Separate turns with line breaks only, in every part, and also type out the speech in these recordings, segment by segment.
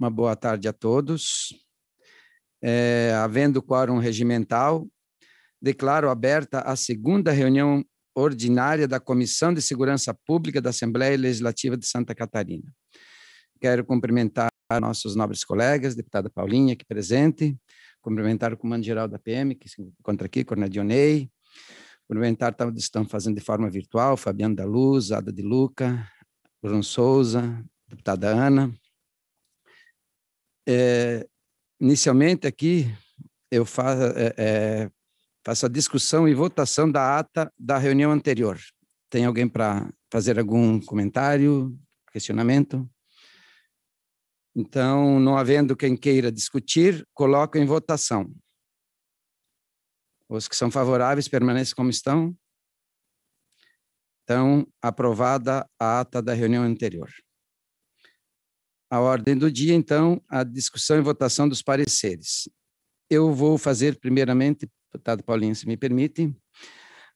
Uma boa tarde a todos. É, havendo quórum regimental, declaro aberta a segunda reunião ordinária da Comissão de Segurança Pública da Assembleia Legislativa de Santa Catarina. Quero cumprimentar nossos nobres colegas, deputada Paulinha, aqui presente, cumprimentar o comando-geral da PM, que se encontra aqui, Coronel Dionei, cumprimentar estão fazendo de forma virtual, Fabiano da Luz, Ada de Luca, Bruno Souza, deputada Ana, é, inicialmente aqui eu faço, é, é, faço a discussão e votação da ata da reunião anterior. Tem alguém para fazer algum comentário, questionamento? Então, não havendo quem queira discutir, coloco em votação. Os que são favoráveis permanecem como estão. Então, aprovada a ata da reunião anterior. A ordem do dia, então, a discussão e votação dos pareceres. Eu vou fazer, primeiramente, deputado Paulinho, se me permite,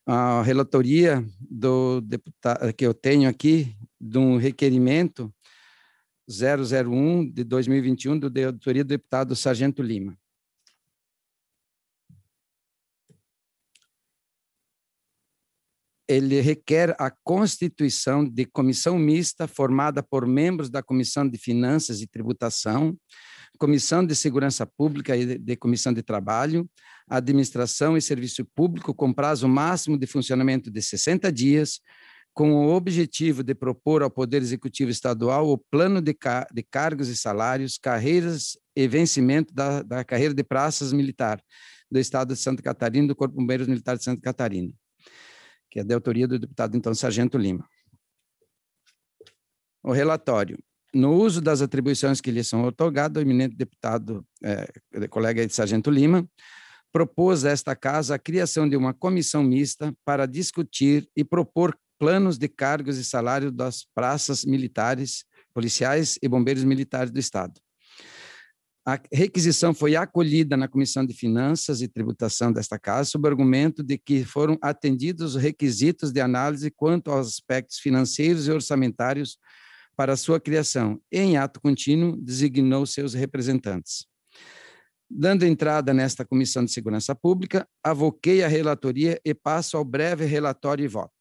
a relatoria do deputado que eu tenho aqui de um requerimento 001 de 2021 do de autoria do deputado Sargento Lima. ele requer a constituição de comissão mista formada por membros da Comissão de Finanças e Tributação, Comissão de Segurança Pública e de Comissão de Trabalho, Administração e Serviço Público, com prazo máximo de funcionamento de 60 dias, com o objetivo de propor ao Poder Executivo Estadual o plano de, car de cargos e salários, carreiras e vencimento da, da carreira de praças militar do Estado de Santa Catarina, do Corpo de Bombeiros Militar de Santa Catarina que é da autoria do deputado então Sargento Lima. O relatório. No uso das atribuições que lhe são otorgadas, o eminente deputado, é, colega de Sargento Lima, propôs a esta casa a criação de uma comissão mista para discutir e propor planos de cargos e salários das praças militares, policiais e bombeiros militares do Estado. A requisição foi acolhida na Comissão de Finanças e Tributação desta Casa, sob o argumento de que foram atendidos os requisitos de análise quanto aos aspectos financeiros e orçamentários para sua criação. Em ato contínuo, designou seus representantes. Dando entrada nesta Comissão de Segurança Pública, avoquei a relatoria e passo ao breve relatório e voto.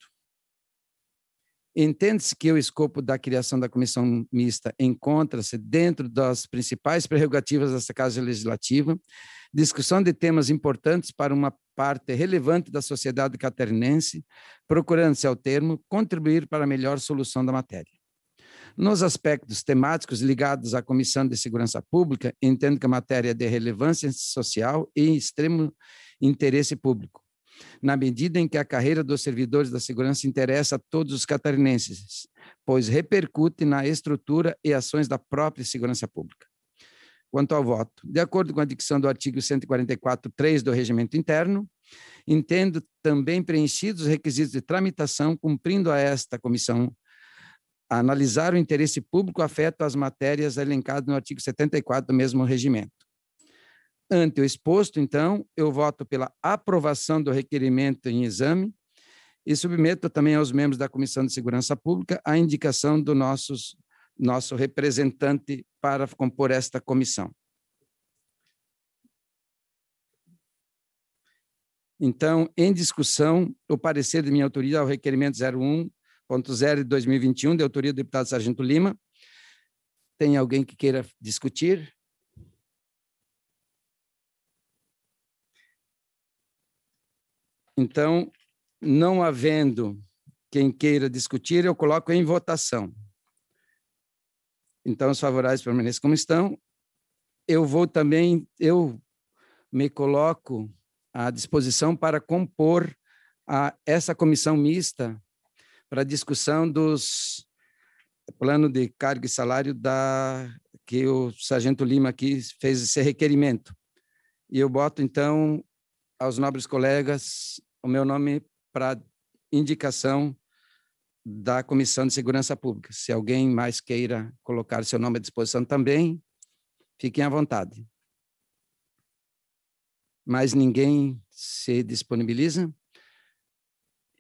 Entende-se que o escopo da criação da comissão mista encontra-se dentro das principais prerrogativas desta Casa Legislativa, discussão de temas importantes para uma parte relevante da sociedade catarinense, procurando-se, ao termo, contribuir para a melhor solução da matéria. Nos aspectos temáticos ligados à Comissão de Segurança Pública, entendo que a matéria é de relevância social e extremo interesse público na medida em que a carreira dos servidores da segurança interessa a todos os catarinenses, pois repercute na estrutura e ações da própria segurança pública. Quanto ao voto, de acordo com a dicção do artigo 144.3 do Regimento Interno, entendo também preenchidos os requisitos de tramitação, cumprindo a esta comissão analisar o interesse público afeto às matérias elencadas no artigo 74 do mesmo regimento. Ante o exposto, então, eu voto pela aprovação do requerimento em exame e submeto também aos membros da Comissão de Segurança Pública a indicação do nossos, nosso representante para compor esta comissão. Então, em discussão, o parecer de minha autoria ao requerimento 01.0 de 2021, de autoria do deputado Sargento Lima. Tem alguém que queira discutir? Então, não havendo quem queira discutir, eu coloco em votação. Então, os favoráveis permanecem como estão. Eu vou também, eu me coloco à disposição para compor a, essa comissão mista para discussão dos plano de cargo e salário da que o sargento Lima aqui fez esse requerimento. E eu boto então aos nobres colegas o meu nome para indicação da Comissão de Segurança Pública. Se alguém mais queira colocar seu nome à disposição também, fiquem à vontade. Mas ninguém se disponibiliza.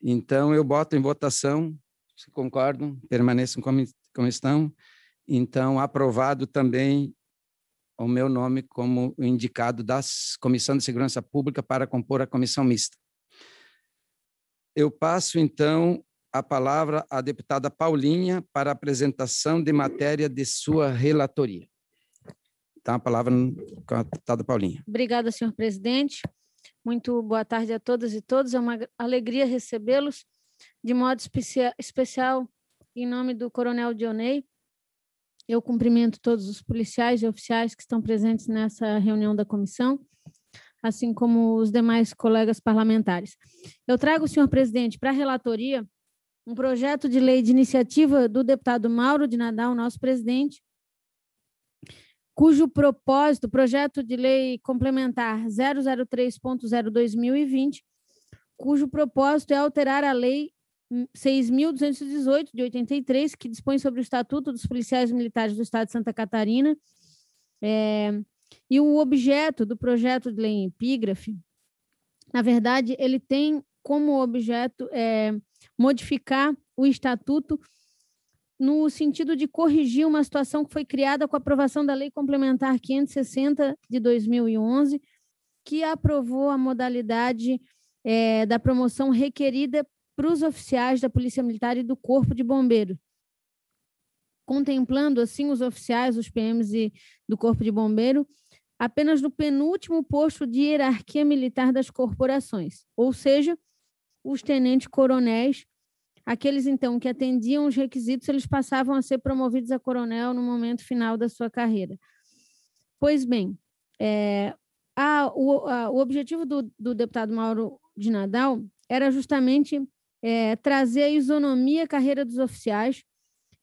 Então, eu boto em votação, se concordam, permaneçam como, como estão. Então, aprovado também o meu nome como indicado da Comissão de Segurança Pública para compor a comissão mista. Eu passo, então, a palavra à deputada Paulinha para apresentação de matéria de sua relatoria. Então, a palavra com a deputada Paulinha.
Obrigada, senhor presidente. Muito boa tarde a todas e todos. É uma alegria recebê-los, de modo especial, em nome do coronel Dionei, eu cumprimento todos os policiais e oficiais que estão presentes nessa reunião da comissão, assim como os demais colegas parlamentares. Eu trago, senhor presidente, para a relatoria um projeto de lei de iniciativa do deputado Mauro de Nadal, nosso presidente, cujo propósito, projeto de lei complementar 003.0 cujo propósito é alterar a lei 6.218 de 83, que dispõe sobre o Estatuto dos Policiais Militares do Estado de Santa Catarina. É, e o objeto do projeto de lei em epígrafe, na verdade, ele tem como objeto é, modificar o Estatuto no sentido de corrigir uma situação que foi criada com a aprovação da Lei Complementar 560 de 2011, que aprovou a modalidade é, da promoção requerida para os oficiais da Polícia Militar e do Corpo de Bombeiro, contemplando assim os oficiais, os PMs e do Corpo de Bombeiro apenas no penúltimo posto de hierarquia militar das corporações, ou seja, os tenentes-coronéis, aqueles então que atendiam os requisitos, eles passavam a ser promovidos a coronel no momento final da sua carreira. Pois bem, é, a, o, a, o, objetivo do, do deputado Mauro de Nadal era justamente é, trazer a isonomia à carreira dos oficiais.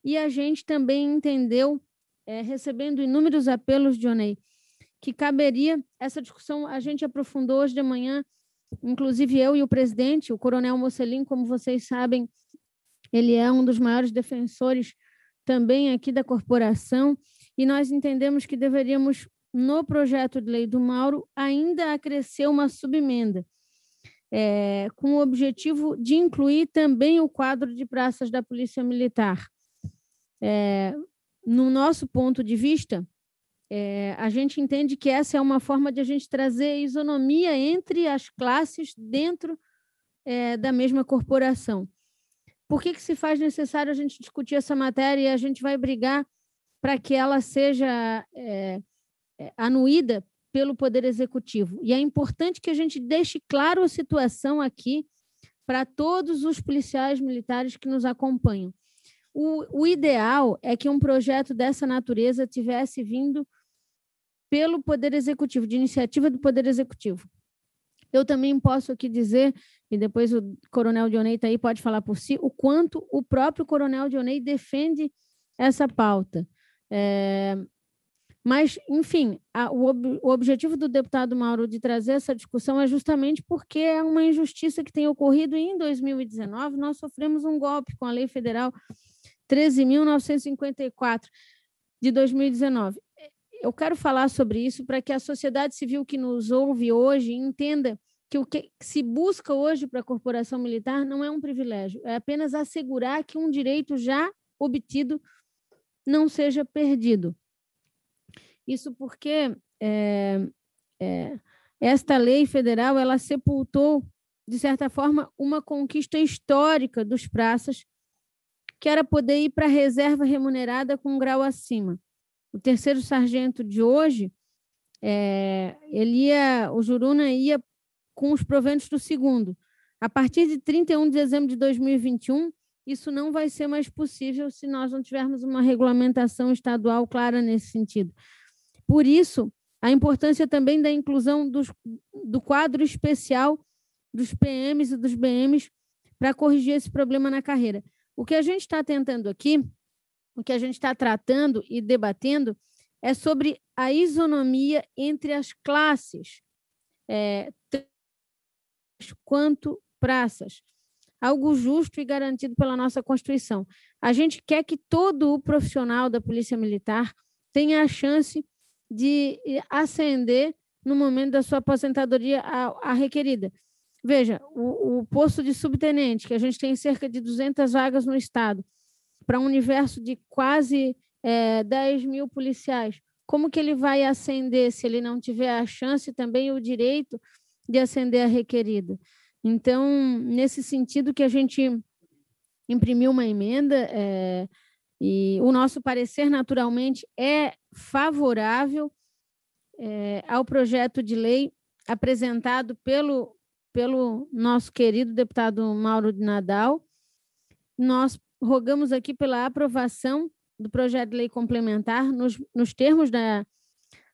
E a gente também entendeu, é, recebendo inúmeros apelos, de Onei, que caberia essa discussão. A gente aprofundou hoje de manhã, inclusive eu e o presidente, o Coronel Mocelin, como vocês sabem, ele é um dos maiores defensores também aqui da corporação, e nós entendemos que deveríamos, no projeto de lei do Mauro, ainda acrescer uma subemenda é, com o objetivo de incluir também o quadro de praças da Polícia Militar. É, no nosso ponto de vista, é, a gente entende que essa é uma forma de a gente trazer isonomia entre as classes dentro é, da mesma corporação. Por que, que se faz necessário a gente discutir essa matéria e a gente vai brigar para que ela seja é, anuída pelo Poder Executivo. E é importante que a gente deixe claro a situação aqui para todos os policiais militares que nos acompanham. O, o, ideal é que um projeto dessa natureza tivesse vindo pelo Poder Executivo, de iniciativa do Poder Executivo. Eu também posso aqui dizer, e depois o Coronel Dionei tá aí pode falar por si, o quanto o próprio Coronel Dionei defende essa pauta. É, mas, enfim, a, o, ob, o, objetivo do deputado Mauro de trazer essa discussão é justamente porque é uma injustiça que tem ocorrido e em 2019 nós sofremos um golpe com a Lei Federal 13.954 de 2019. É, eu quero falar sobre isso para que a sociedade civil que nos ouve hoje entenda que o que se busca hoje para a corporação militar não é um privilégio, é apenas assegurar que um direito já obtido não seja perdido. Isso porque é, é, esta lei federal ela sepultou, de certa forma, uma conquista histórica dos praças, que era poder ir para a reserva remunerada com um grau acima. O terceiro sargento de hoje, é, ele ia, o Juruna ia com os proventos do segundo. A partir de 31 de dezembro de 2021, isso não vai ser mais possível se nós não tivermos uma regulamentação estadual clara nesse sentido. Por isso, a importância também da inclusão dos, do quadro especial dos PMs e dos BMs para corrigir esse problema na carreira. O que a gente está tentando aqui, o que a gente está tratando e debatendo, é sobre a isonomia entre as classes, é, quanto praças, algo justo e garantido pela nossa Constituição. A gente quer que todo o profissional da Polícia Militar tenha a chance de eh, ascender no momento da sua aposentadoria a, a requerida. Veja, o, o, posto de subtenente, que a gente tem cerca de 200 vagas no Estado, para um universo de quase é, eh, 10 mil policiais, como que ele vai ascender se ele não tiver a chance também o direito de ascender a requerida? Então, nesse sentido que a gente imprimiu uma emenda, é, e o nosso parecer, naturalmente, é favorável é, ao projeto de lei apresentado pelo, pelo nosso querido deputado Mauro de Nadal. Nós rogamos aqui pela aprovação do projeto de lei complementar nos, nos termos da,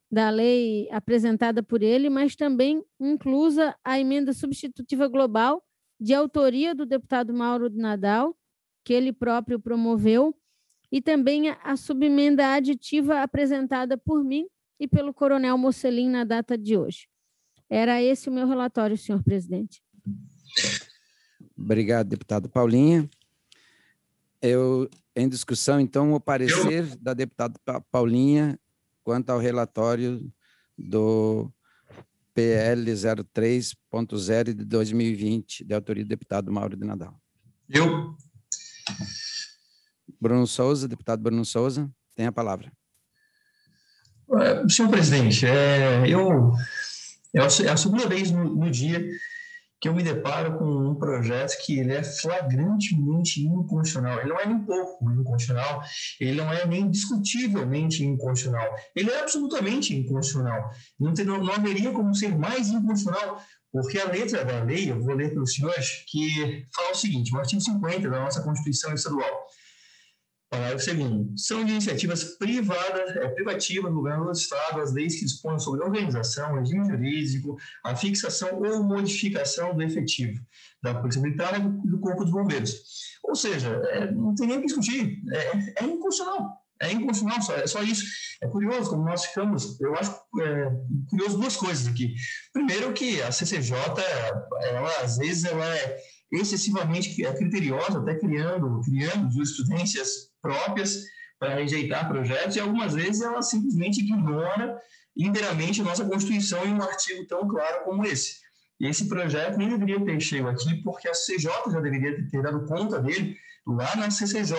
da lei apresentada por ele, mas também inclusa a emenda substitutiva global de autoria do deputado Mauro de Nadal, que ele próprio promoveu, e também a subemenda aditiva apresentada por mim e pelo Coronel Mocelin na data de hoje. Era esse o meu relatório, senhor presidente.
Obrigado, deputado Paulinha. Eu, em discussão, então, o parecer da deputada Paulinha quanto ao relatório do PL 03.0 de 2020, de autoria do deputado Mauro de Nadal. Eu Bruno Souza, deputado Bruno Souza, tem a palavra.
Senhor presidente, é, eu, é, é a segunda vez no, no, dia que eu me deparo com um projeto que ele é flagrantemente inconstitucional. Ele não é nem pouco inconstitucional, ele não é nem discutivelmente inconstitucional. Ele é absolutamente inconstitucional. Não, tem, não, não haveria como ser mais inconstitucional, porque a letra da lei, eu vou ler para os senhores, que fala o seguinte, o artigo 50 da nossa Constituição Estadual, Parágrafo segundo. São de iniciativas privadas, é, privativas do governo do Estado as leis que dispõem sobre organização, regime jurídico, a fixação ou modificação do efetivo da Polícia Militar e do Corpo dos Bombeiros. Ou seja, é, não tem nem o que discutir, é, é inconstitucional. É inconstitucional, só, é só isso. É curioso como nós ficamos, eu acho é, curioso duas coisas aqui. Primeiro que a CCJ, ela, às vezes, ela é excessivamente criteriosa, até criando, criando jurisprudências próprias para rejeitar projetos, e algumas vezes ela simplesmente ignora inteiramente a nossa Constituição em um artigo tão claro como esse. esse projeto nem deveria ter chegado aqui, porque a CJ já deveria ter dado conta dele lá na CCJ.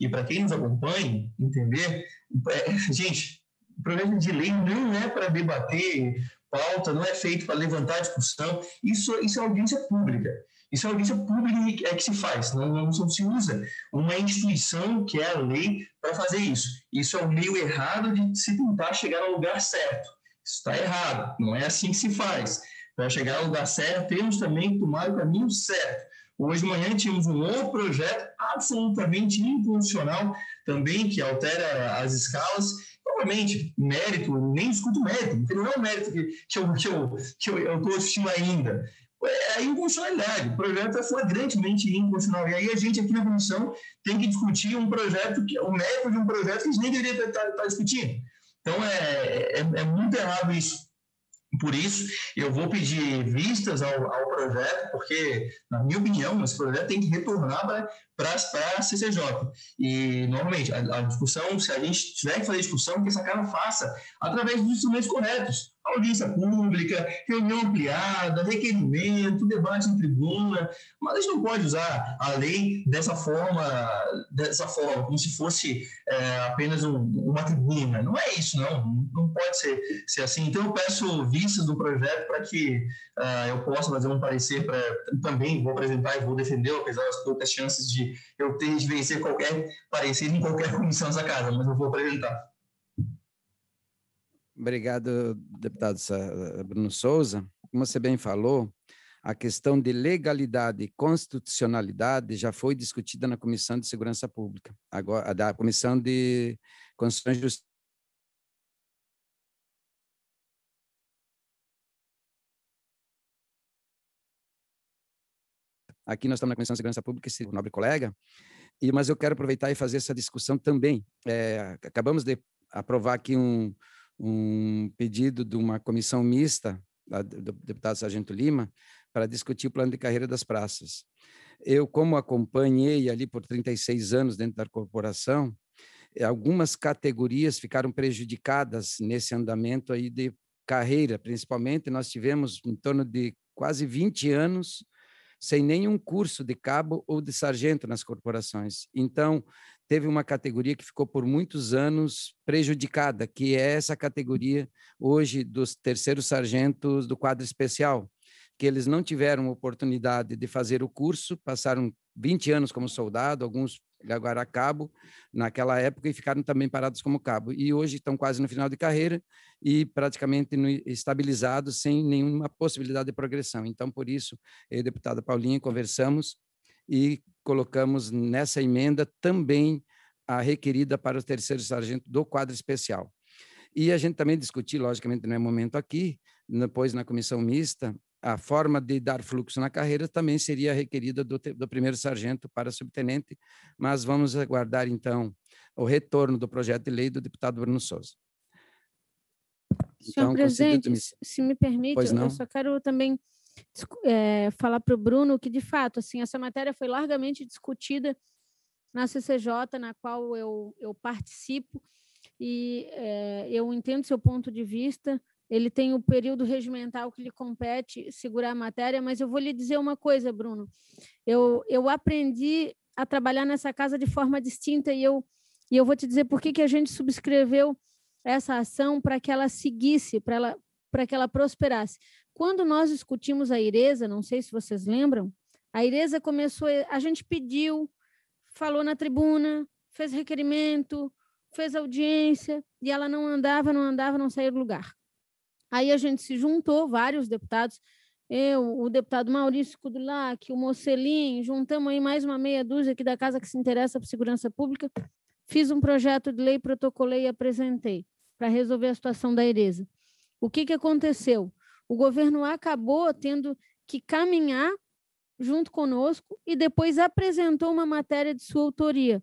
E para quem nos acompanha, entender, é, gente, o projeto de lei não é para debater pauta, não é feito para levantar discussão, isso, isso é audiência pública. Isso é uma audiência pública é que se faz, né? não, não, se usa uma instituição que é a lei para fazer isso. Isso é um meio errado de se tentar chegar ao lugar certo. Isso está errado, não é assim que se faz. Para chegar ao lugar certo, temos também que tomar o caminho certo. Hoje de manhã tínhamos um outro projeto absolutamente inconstitucional também, que altera as escalas. Provavelmente, mérito, nem discuto mérito, porque não é o mérito que, que eu estou que eu, que eu assistindo ainda é a inconstitucionalidade. O projeto é flagrantemente inconstitucional. E aí a gente aqui na comissão tem que discutir um projeto, que, o mérito de um projeto que a gente nem deveria estar, estar discutindo. Então é, é, é, muito errado isso. Por isso, eu vou pedir vistas ao, ao projeto, porque, na minha opinião, esse projeto tem que retornar para a CCJ. E, normalmente, a, a, discussão, se a gente tiver que fazer discussão, que essa cara faça através dos instrumentos corretos audiência pública, reunião ampliada, requerimento, debate em tribuna, mas a gente não pode usar a lei dessa forma, dessa forma como se fosse é, apenas um, uma tribuna. Não é isso, não. Não pode ser, ser assim. Então, eu peço vistas do projeto para que uh, eu possa fazer um parecer para também vou apresentar e vou defender, apesar das poucas chances de eu ter de vencer qualquer parecer em qualquer comissão dessa casa, mas eu vou apresentar.
Obrigado, deputado eh, Bruno Souza. Como você bem falou, a questão de legalidade e constitucionalidade já foi discutida na Comissão de Segurança Pública, agora da Comissão de Constituição e Justiça. Aqui nós estamos na Comissão de Segurança Pública, esse nobre colega, e, mas eu quero aproveitar e fazer essa discussão também. É, acabamos de aprovar aqui um, um pedido de uma comissão mista, do deputado Sargento Lima, para discutir o plano de carreira das praças. Eu, como acompanhei ali por 36 anos dentro da corporação, eh, algumas categorias ficaram prejudicadas nesse andamento aí de carreira, principalmente nós tivemos em torno de quase 20 anos sem nenhum curso de cabo ou de sargento nas corporações. Então, teve uma categoria que ficou por muitos anos prejudicada, que é essa categoria hoje dos terceiros sargentos do quadro especial, que eles não tiveram oportunidade de fazer o curso, passaram 20 anos como soldado, alguns agora cabo naquela época e ficaram também parados como cabo. E hoje estão quase no final de carreira e praticamente estabilizados sem nenhuma possibilidade de progressão. Então, por isso, eu e deputada Paulinha conversamos e colocamos nessa emenda também a requerida para o terceiro sargento do quadro especial. E a gente também discutiu, logicamente não é momento aqui, depois na comissão mista, a forma de dar fluxo na carreira também seria requerida do, do primeiro sargento para subtenente, mas vamos aguardar então o retorno do projeto de lei do deputado Bruno Souza. Senhor então, presidente,
se me permite, eu só quero também é, falar para o Bruno que, de fato, assim, essa matéria foi largamente discutida na CCJ, na qual eu, eu participo, e é, eu entendo seu ponto de vista. Ele tem o período regimental que lhe compete segurar a matéria, mas eu vou lhe dizer uma coisa, Bruno. Eu, eu aprendi a trabalhar nessa casa de forma distinta e eu, e eu vou te dizer por que, que a gente subscreveu essa ação para que ela seguisse, para ela, para que ela prosperasse. Quando nós discutimos a Ireza, não sei se vocês lembram, a Ireza começou, a gente pediu, falou na tribuna, fez requerimento, fez audiência, e ela não andava, não andava, não saía do lugar. Aí a gente se juntou, vários deputados, eu, o deputado Maurício Cudulac, o Mocelim, juntamos aí mais uma meia dúzia aqui da casa que se interessa por segurança pública, fiz um projeto de lei, protocolei e apresentei para resolver a situação da Ireza. O que, que aconteceu? O governo acabou tendo que caminhar junto conosco e depois apresentou uma matéria de sua autoria,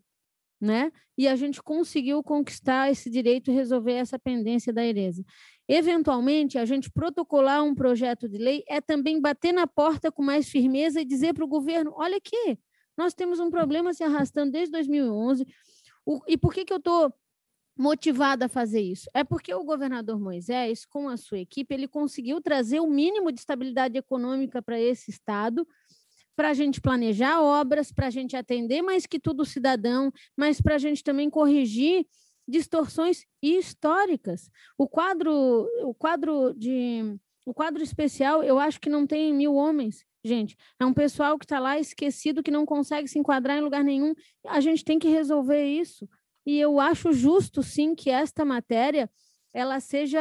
né? E a gente conseguiu conquistar esse direito e resolver essa pendência da Ereza. Eventualmente, a gente protocolar um projeto de lei é também bater na porta com mais firmeza e dizer para o governo: olha aqui, nós temos um problema se arrastando desde 2011. O, e por que, que eu estou motivada a fazer isso? É porque o governador Moisés, com a sua equipe, ele conseguiu trazer o mínimo de estabilidade econômica para esse estado, para a gente planejar obras, para a gente atender mais que tudo o cidadão, mas para a gente também corrigir distorções históricas. O quadro, o quadro de o quadro especial, eu acho que não tem mil homens, gente. É um pessoal que está lá esquecido, que não consegue se enquadrar em lugar nenhum. A gente tem que resolver isso e eu acho justo, sim, que esta matéria ela seja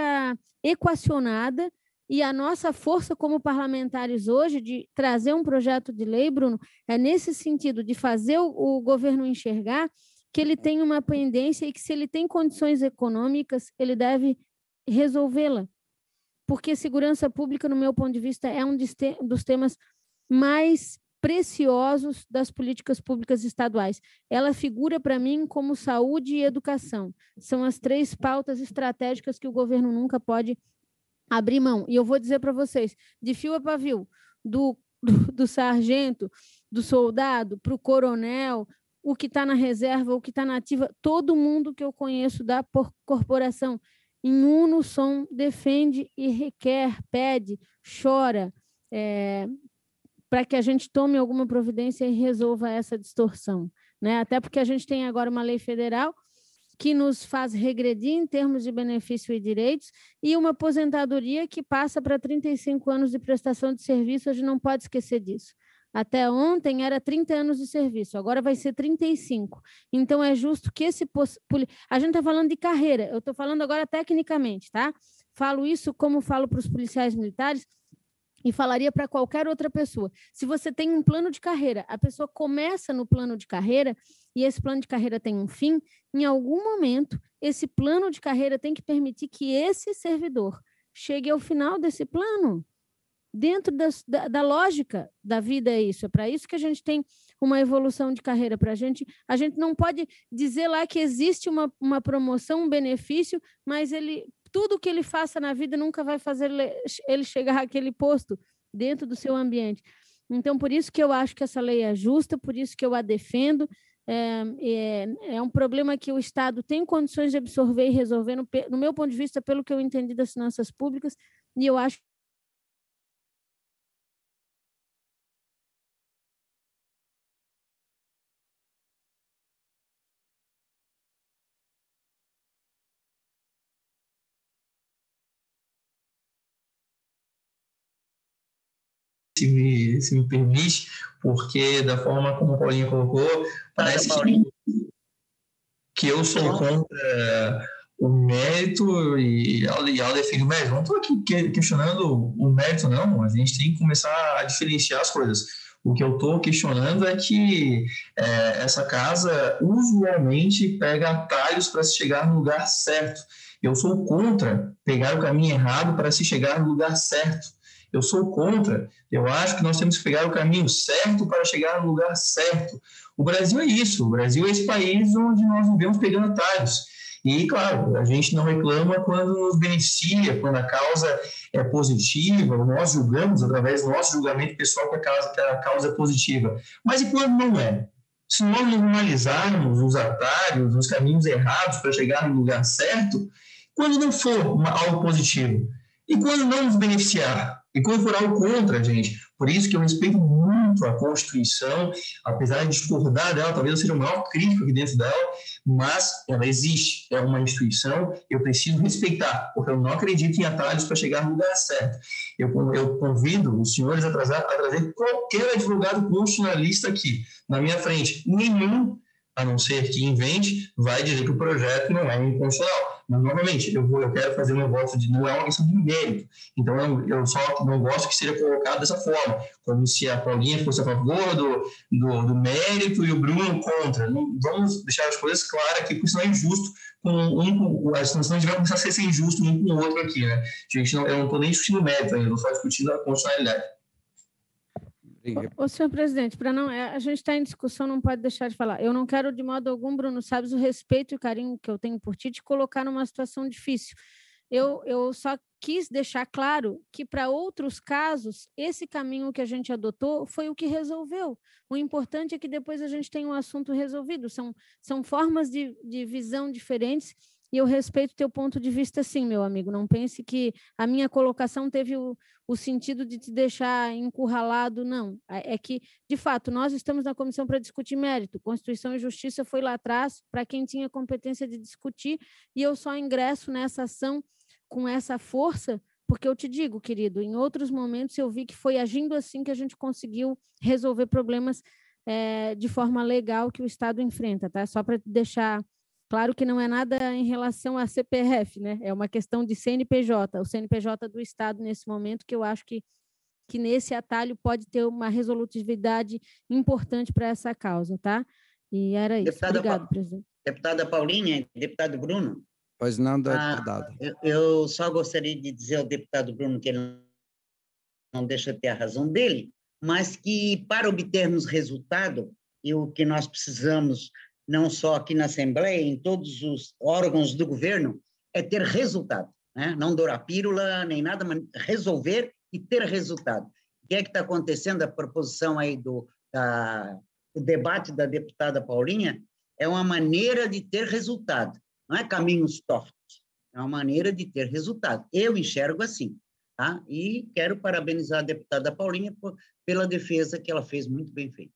equacionada e a nossa força como parlamentares hoje de trazer um projeto de lei, Bruno, é nesse sentido de fazer o, governo enxergar que ele tem uma pendência e que se ele tem condições econômicas, ele deve resolvê-la. Porque segurança pública, no meu ponto de vista, é um dos temas mais preciosos das políticas públicas estaduais. Ela figura para mim como saúde e educação. São as três pautas estratégicas que o governo nunca pode abrir mão. E eu vou dizer para vocês, de fio a pavio, do, do, do sargento, do soldado, para o coronel, o que está na reserva, o que está na ativa, todo mundo que eu conheço da corporação, em uno som, defende e requer, pede, chora, é, para que a gente tome alguma providência e resolva essa distorção. Né? Até porque a gente tem agora uma lei federal que nos faz regredir em termos de benefício e direitos, e uma aposentadoria que passa para 35 anos de prestação de serviço, a gente não pode esquecer disso. Até ontem era 30 anos de serviço, agora vai ser 35. Então é justo que esse. A gente está falando de carreira, eu estou falando agora tecnicamente, tá? Falo isso como falo para os policiais militares, e falaria para qualquer outra pessoa. Se você tem um plano de carreira, a pessoa começa no plano de carreira e esse plano de carreira tem um fim, em algum momento, esse plano de carreira tem que permitir que esse servidor chegue ao final desse plano. Dentro da, da, da lógica da vida é isso, é para isso que a gente tem uma evolução de carreira para a gente. A gente não pode dizer lá que existe uma, uma promoção, um benefício, mas ele tudo que ele faça na vida nunca vai fazer ele chegar àquele posto dentro do seu ambiente. Então, por isso que eu acho que essa lei é justa, por isso que eu a defendo. É, é, é um problema que o Estado tem condições de absorver e resolver, no, no meu ponto de vista, pelo que eu entendi das finanças públicas, e eu acho
se me, se me permite, porque da forma como o Paulinho colocou, parece que, que eu sou contra o mérito e ela, e defende o mérito. Não estou aqui questionando o mérito, não. A gente tem que começar a diferenciar as coisas. O que eu estou questionando é que é, essa casa usualmente pega atalhos para se chegar no lugar certo. Eu sou contra pegar o caminho errado para se chegar no lugar certo. Eu sou contra. Eu acho que nós temos que pegar o caminho certo para chegar no lugar certo. O Brasil é isso. O Brasil é esse país onde nós vivemos pegando atalhos. E, claro, a gente não reclama quando nos beneficia, quando a causa é positiva, nós julgamos através do nosso julgamento pessoal que a causa, que a causa é positiva. Mas e quando não é? Se nós normalizarmos os atalhos, os caminhos errados para chegar no lugar certo, quando não for uma, algo positivo e quando não nos beneficiar, e cunho o contra, gente. Por isso que eu respeito muito a Constituição, apesar de discordar dela, talvez eu seja o maior crítico aqui dentro dela, mas ela existe, é uma instituição, eu preciso respeitar, porque eu não acredito em atalhos para chegar no lugar certo. Eu, eu convido os senhores a trazer, a trazer qualquer advogado constitucionalista aqui, na minha frente. Nenhum, a não ser que invente, vai dizer que o projeto não é inconstitucional mas, novamente, eu, vou, eu quero fazer meu voto de. Não é uma questão de mérito. Então, eu, eu só não gosto que seja colocado dessa forma, como se a Paulinha fosse a favor do, do, do mérito e o Bruno contra. Não, vamos deixar as coisas claras aqui, porque senão é injusto com um com as sanções vai começar a ser injusto um com o outro aqui, né? Gente, não, eu não estou nem discutindo mérito ainda, eu estou só discutindo a constitucionalidade.
Ô, senhor presidente, para não, é, a gente está em discussão, não pode deixar de falar. Eu não quero de modo algum, Bruno, sabes o respeito e o carinho que eu tenho por ti, te colocar numa situação difícil. Eu, eu só quis deixar claro que para outros casos esse caminho que a gente adotou foi o que resolveu. O importante é que depois a gente tenha um assunto resolvido. São, são formas de, de visão diferentes e eu respeito teu ponto de vista, sim, meu amigo. Não pense que a minha colocação teve o, o sentido de te deixar encurralado, não. É, é que, de fato, nós estamos na comissão para discutir mérito. Constituição e Justiça foi lá atrás para quem tinha competência de discutir, e eu só ingresso nessa ação com essa força porque eu te digo, querido, em outros momentos eu vi que foi agindo assim que a gente conseguiu resolver problemas é, de forma legal que o Estado enfrenta, tá? Só para deixar Claro que não é nada em relação a CPF, né? É uma questão de CNPJ, o CNPJ do Estado nesse momento, que eu acho que, que nesse atalho pode ter uma resolutividade importante para essa causa, tá? E era isso. Deputada Obrigado, pa... presidente.
Deputada Paulinha, deputado Bruno. Pois não, ah, deputada. Ah, eu só gostaria de dizer ao deputado Bruno que ele não deixa ter a razão dele, mas que para obtermos resultado, e o que nós precisamos não só aqui na Assembleia, em todos os órgãos do governo, é ter resultado, né? não dourar pílula nem nada, mas resolver e ter resultado. O que é que está acontecendo? A proposição aí do da, o debate da deputada Paulinha é uma maneira de ter resultado, não é caminhos tortos, é uma maneira de ter resultado. Eu enxergo assim. Tá? E quero parabenizar a deputada Paulinha por, pela defesa que
ela fez muito
bem feita.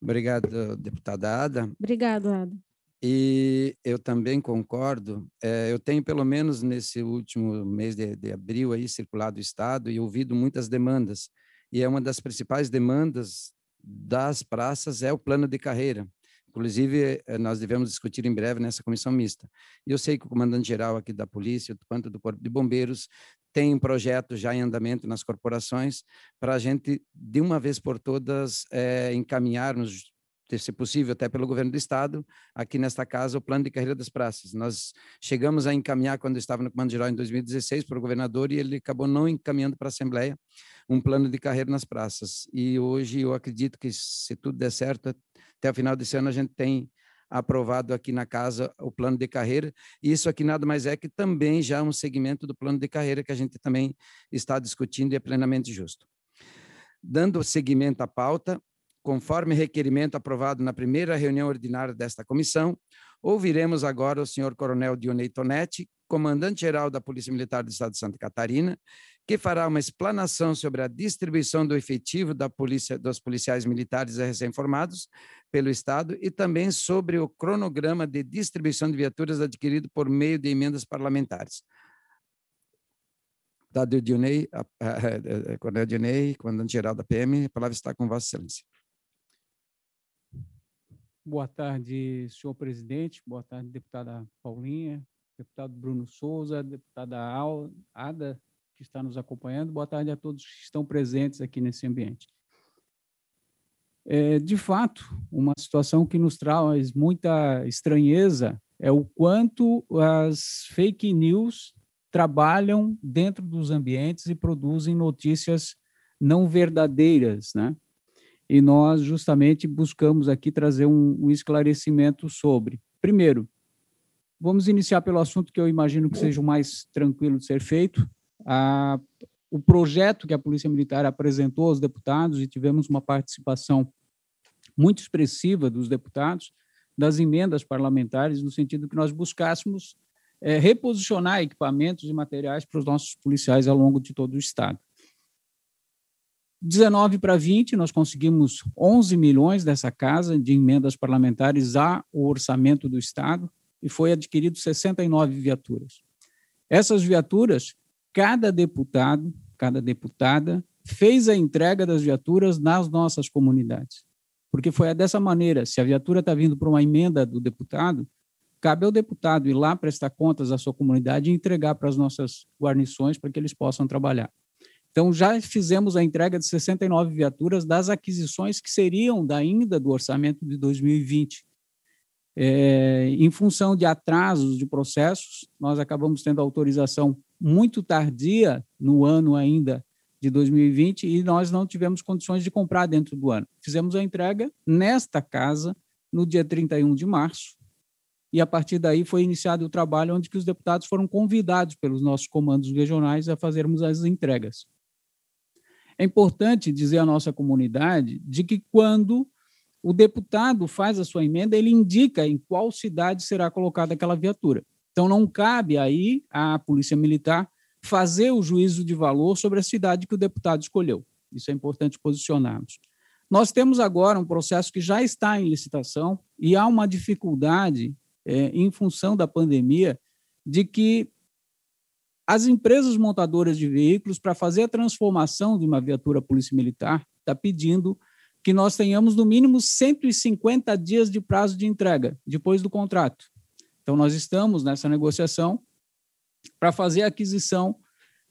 Obrigado, deputada Ada.
Obrigado, Ada.
E eu também concordo. É, eu tenho, pelo menos nesse último mês de, de abril, aí, circulado o Estado e ouvido muitas demandas. E é uma das principais demandas das praças é o plano de carreira. Inclusive, é, nós devemos discutir em breve nessa comissão mista. E Eu sei que o comandante-geral aqui da polícia, quanto do Corpo de Bombeiros, tem um projeto já em andamento nas corporações para a gente, de uma vez por todas, é, eh, encaminhar-nos, se possível, até pelo governo do Estado, aqui nesta casa, o plano de carreira das praças. Nós chegamos a encaminhar, quando estava no Comando Geral em 2016, para o governador, e ele acabou não encaminhando para a Assembleia um plano de carreira nas praças. E hoje eu acredito que, se tudo der certo, até o final desse ano a gente tem aprovado aqui na casa o plano de carreira. Isso aqui nada mais é que também já é um segmento do plano de carreira que a gente também está discutindo e é plenamente justo. Dando seguimento à pauta, conforme requerimento aprovado na primeira reunião ordinária desta comissão, ouviremos agora o senhor Coronel Dionei Tonetti, comandante-geral da Polícia Militar do Estado de Santa Catarina, que fará uma explanação sobre a distribuição do efetivo da polícia, dos policiais militares recém-formados pelo Estado e também sobre o cronograma de distribuição de viaturas adquirido por meio de emendas parlamentares. Tadeu Dionei, Coronel é Dionei, comandante-geral da PM, a palavra está com Vossa Excelência.
Boa tarde, senhor presidente, boa tarde, deputada Paulinha, deputado Bruno Souza, deputada Ada, que está nos acompanhando. Boa tarde a todos que estão presentes aqui nesse ambiente. É, de fato, uma situação que nos traz muita estranheza é o quanto as fake news trabalham dentro dos ambientes e produzem notícias não verdadeiras, né? E nós justamente buscamos aqui trazer um, um esclarecimento sobre. Primeiro, Vamos iniciar pelo assunto que eu imagino que seja o mais tranquilo de ser feito. Ah, o projeto que a Polícia Militar apresentou aos deputados, e tivemos uma participação muito expressiva dos deputados, das emendas parlamentares, no sentido que nós buscássemos é, reposicionar equipamentos e materiais para os nossos policiais ao longo de todo o Estado. 19 para 20, nós conseguimos 11 milhões dessa casa de emendas parlamentares ao orçamento do Estado e foi adquirido 69 viaturas. Essas viaturas, cada deputado, cada deputada fez a entrega das viaturas nas nossas comunidades. Porque foi dessa maneira, se a viatura está vindo para uma emenda do deputado, cabe ao deputado ir lá prestar contas à sua comunidade e entregar para as nossas guarnições para que eles possam trabalhar. Então, já fizemos a entrega de 69 viaturas das aquisições que seriam da ainda do orçamento de 2020. É, em função de atrasos de processos, nós acabamos tendo autorização muito tardia no ano ainda de 2020 e nós não tivemos condições de comprar dentro do ano. Fizemos a entrega nesta casa no dia 31 de março e a partir daí foi iniciado o trabalho onde que os deputados foram convidados pelos nossos comandos regionais a fazermos as entregas. É importante dizer à nossa comunidade de que quando o deputado faz a sua emenda, ele indica em qual cidade será colocada aquela viatura. Então, não cabe aí à Polícia Militar fazer o juízo de valor sobre a cidade que o deputado escolheu. Isso é importante posicionarmos. Nós temos agora um processo que já está em licitação e há uma dificuldade, é, em função da pandemia, de que as empresas montadoras de veículos, para fazer a transformação de uma viatura Polícia Militar, está pedindo que nós tenhamos no mínimo 150 dias de prazo de entrega depois do contrato. Então, nós estamos nessa negociação para fazer a aquisição.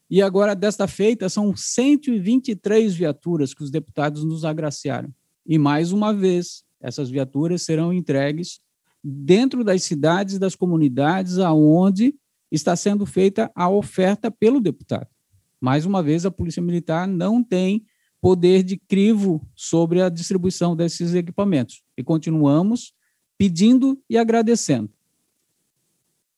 E agora, desta feita, são 123 viaturas que os deputados nos agraciaram. E, mais uma vez, essas viaturas serão entregues dentro das cidades, das comunidades aonde está sendo feita a oferta pelo deputado. Mais uma vez, a Polícia Militar não tem poder de crivo sobre a distribuição desses equipamentos. E continuamos pedindo e agradecendo.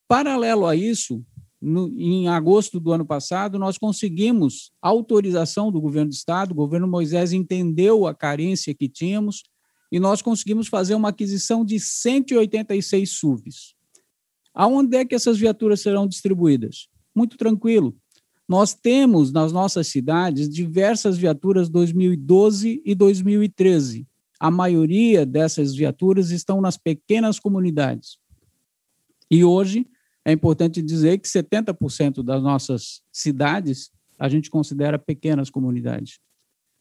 Paralelo a isso, no, em agosto do ano passado, nós conseguimos autorização do governo do Estado, o governo Moisés entendeu a carência que tínhamos, e nós conseguimos fazer uma aquisição de 186 SUVs. Aonde é que essas viaturas serão distribuídas? Muito tranquilo. Nós temos nas nossas cidades diversas viaturas 2012 e 2013. A maioria dessas viaturas estão nas pequenas comunidades. E hoje é importante dizer que 70% das nossas cidades a gente considera pequenas comunidades.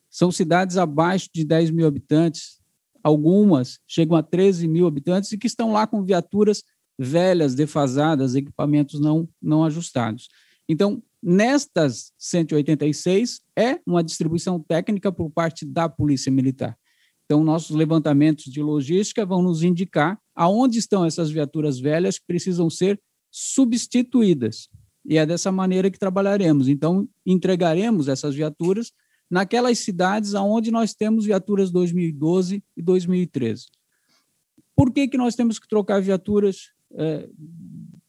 São cidades abaixo de 10 mil habitantes, algumas chegam a 13 mil habitantes e que estão lá com viaturas velhas, defasadas, equipamentos não, não ajustados. Então, Nestas 186 é uma distribuição técnica por parte da Polícia Militar. Então, nossos levantamentos de logística vão nos indicar aonde estão essas viaturas velhas que precisam ser substituídas. E é dessa maneira que trabalharemos. Então, entregaremos essas viaturas naquelas cidades aonde nós temos viaturas 2012 e 2013. Por que, que nós temos que trocar viaturas é,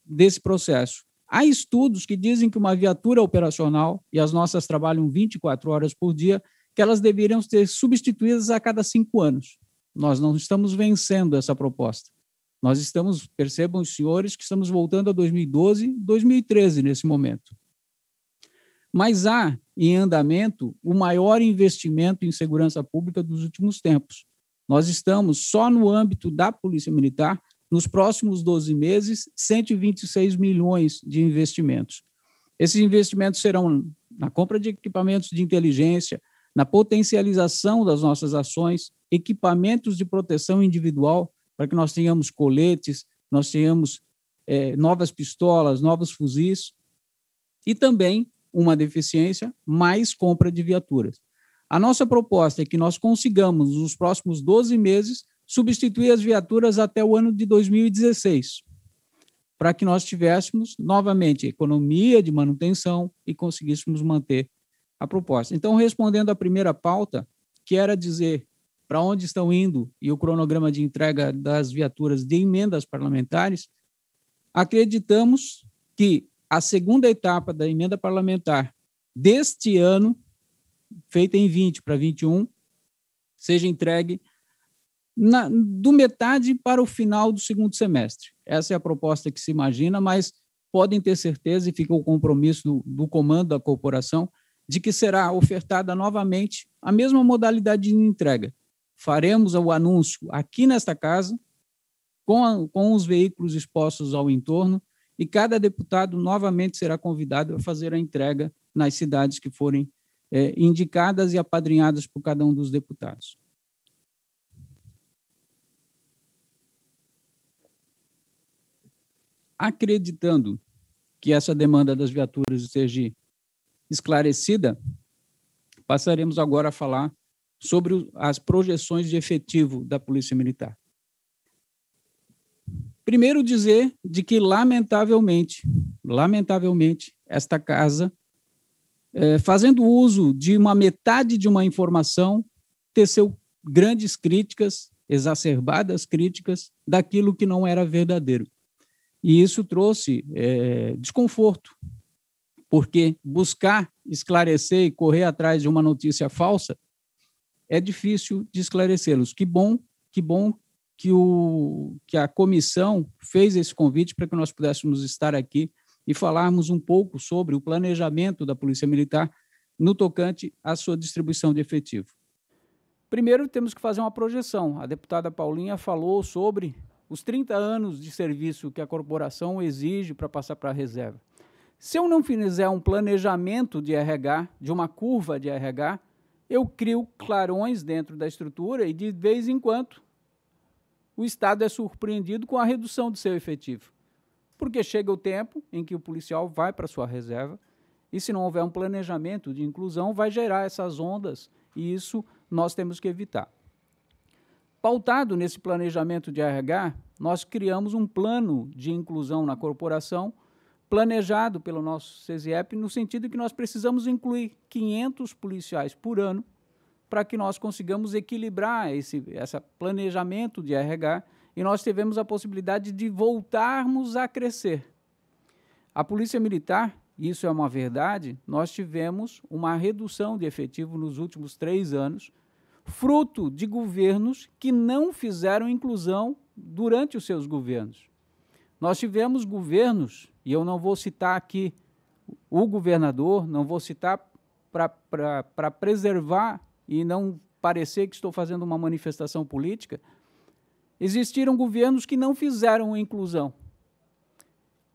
desse processo? Há estudos que dizem que uma viatura operacional, e as nossas trabalham 24 horas por dia, que elas deveriam ser substituídas a cada cinco anos. Nós não estamos vencendo essa proposta. Nós estamos, percebam os senhores, que estamos voltando a 2012, 2013 nesse momento. Mas há em andamento o maior investimento em segurança pública dos últimos tempos. Nós estamos só no âmbito da Polícia Militar nos próximos 12 meses, 126 milhões de investimentos. Esses investimentos serão na compra de equipamentos de inteligência, na potencialização das nossas ações, equipamentos de proteção individual, para que nós tenhamos coletes, nós tenhamos é, novas pistolas, novos fuzis, e também uma deficiência, mais compra de viaturas. A nossa proposta é que nós consigamos, nos próximos 12 meses, substituir as viaturas até o ano de 2016, para que nós tivéssemos novamente economia de manutenção e conseguíssemos manter a proposta. Então, respondendo à primeira pauta, que era dizer para onde estão indo e o cronograma de entrega das viaturas de emendas parlamentares, acreditamos que a segunda etapa da emenda parlamentar deste ano, feita em 20 para 21, seja entregue na, do metade para o final do segundo semestre. Essa é a proposta que se imagina, mas podem ter certeza, e fica o compromisso do, do comando da corporação, de que será ofertada novamente a mesma modalidade de entrega. Faremos o anúncio aqui nesta casa, com, a, com os veículos expostos ao entorno, e cada deputado novamente será convidado a fazer a entrega nas cidades que forem é, indicadas e apadrinhadas por cada um dos deputados. acreditando que essa demanda das viaturas seja esclarecida, passaremos agora a falar sobre as projeções de efetivo da Polícia Militar. Primeiro dizer de que lamentavelmente, lamentavelmente, esta casa é, fazendo uso de uma metade de uma informação, teceu grandes críticas, exacerbadas críticas, daquilo que não era verdadeiro. E isso trouxe é, desconforto, porque buscar esclarecer e correr atrás de uma notícia falsa é difícil de esclarecê-los. Que bom, que bom que, o, que a comissão fez esse convite para que nós pudéssemos estar aqui e falarmos um pouco sobre o planejamento da Polícia Militar no tocante à sua distribuição de efetivo. Primeiro, temos que fazer uma projeção. A deputada Paulinha falou sobre os 30 anos de serviço que a corporação exige para passar para a reserva. Se eu não fizer um planejamento de RH, de uma curva de RH, eu crio clarões dentro da estrutura e, de vez em quando, o Estado é surpreendido com a redução do seu efetivo. Porque chega o tempo em que o policial vai para sua reserva e, se não houver um planejamento de inclusão, vai gerar essas ondas e isso nós temos que evitar. Pautado nesse planejamento de RH, nós criamos um plano de inclusão na corporação, planejado pelo nosso CESIEP, no sentido que nós precisamos incluir 500 policiais por ano para que nós consigamos equilibrar esse essa planejamento de RH e nós tivemos a possibilidade de voltarmos a crescer. A Polícia Militar, isso é uma verdade, nós tivemos uma redução de efetivo nos últimos três anos fruto de governos que não fizeram inclusão durante os seus governos. Nós tivemos governos, e eu não vou citar aqui o governador, não vou citar para preservar e não parecer que estou fazendo uma manifestação política, existiram governos que não fizeram inclusão.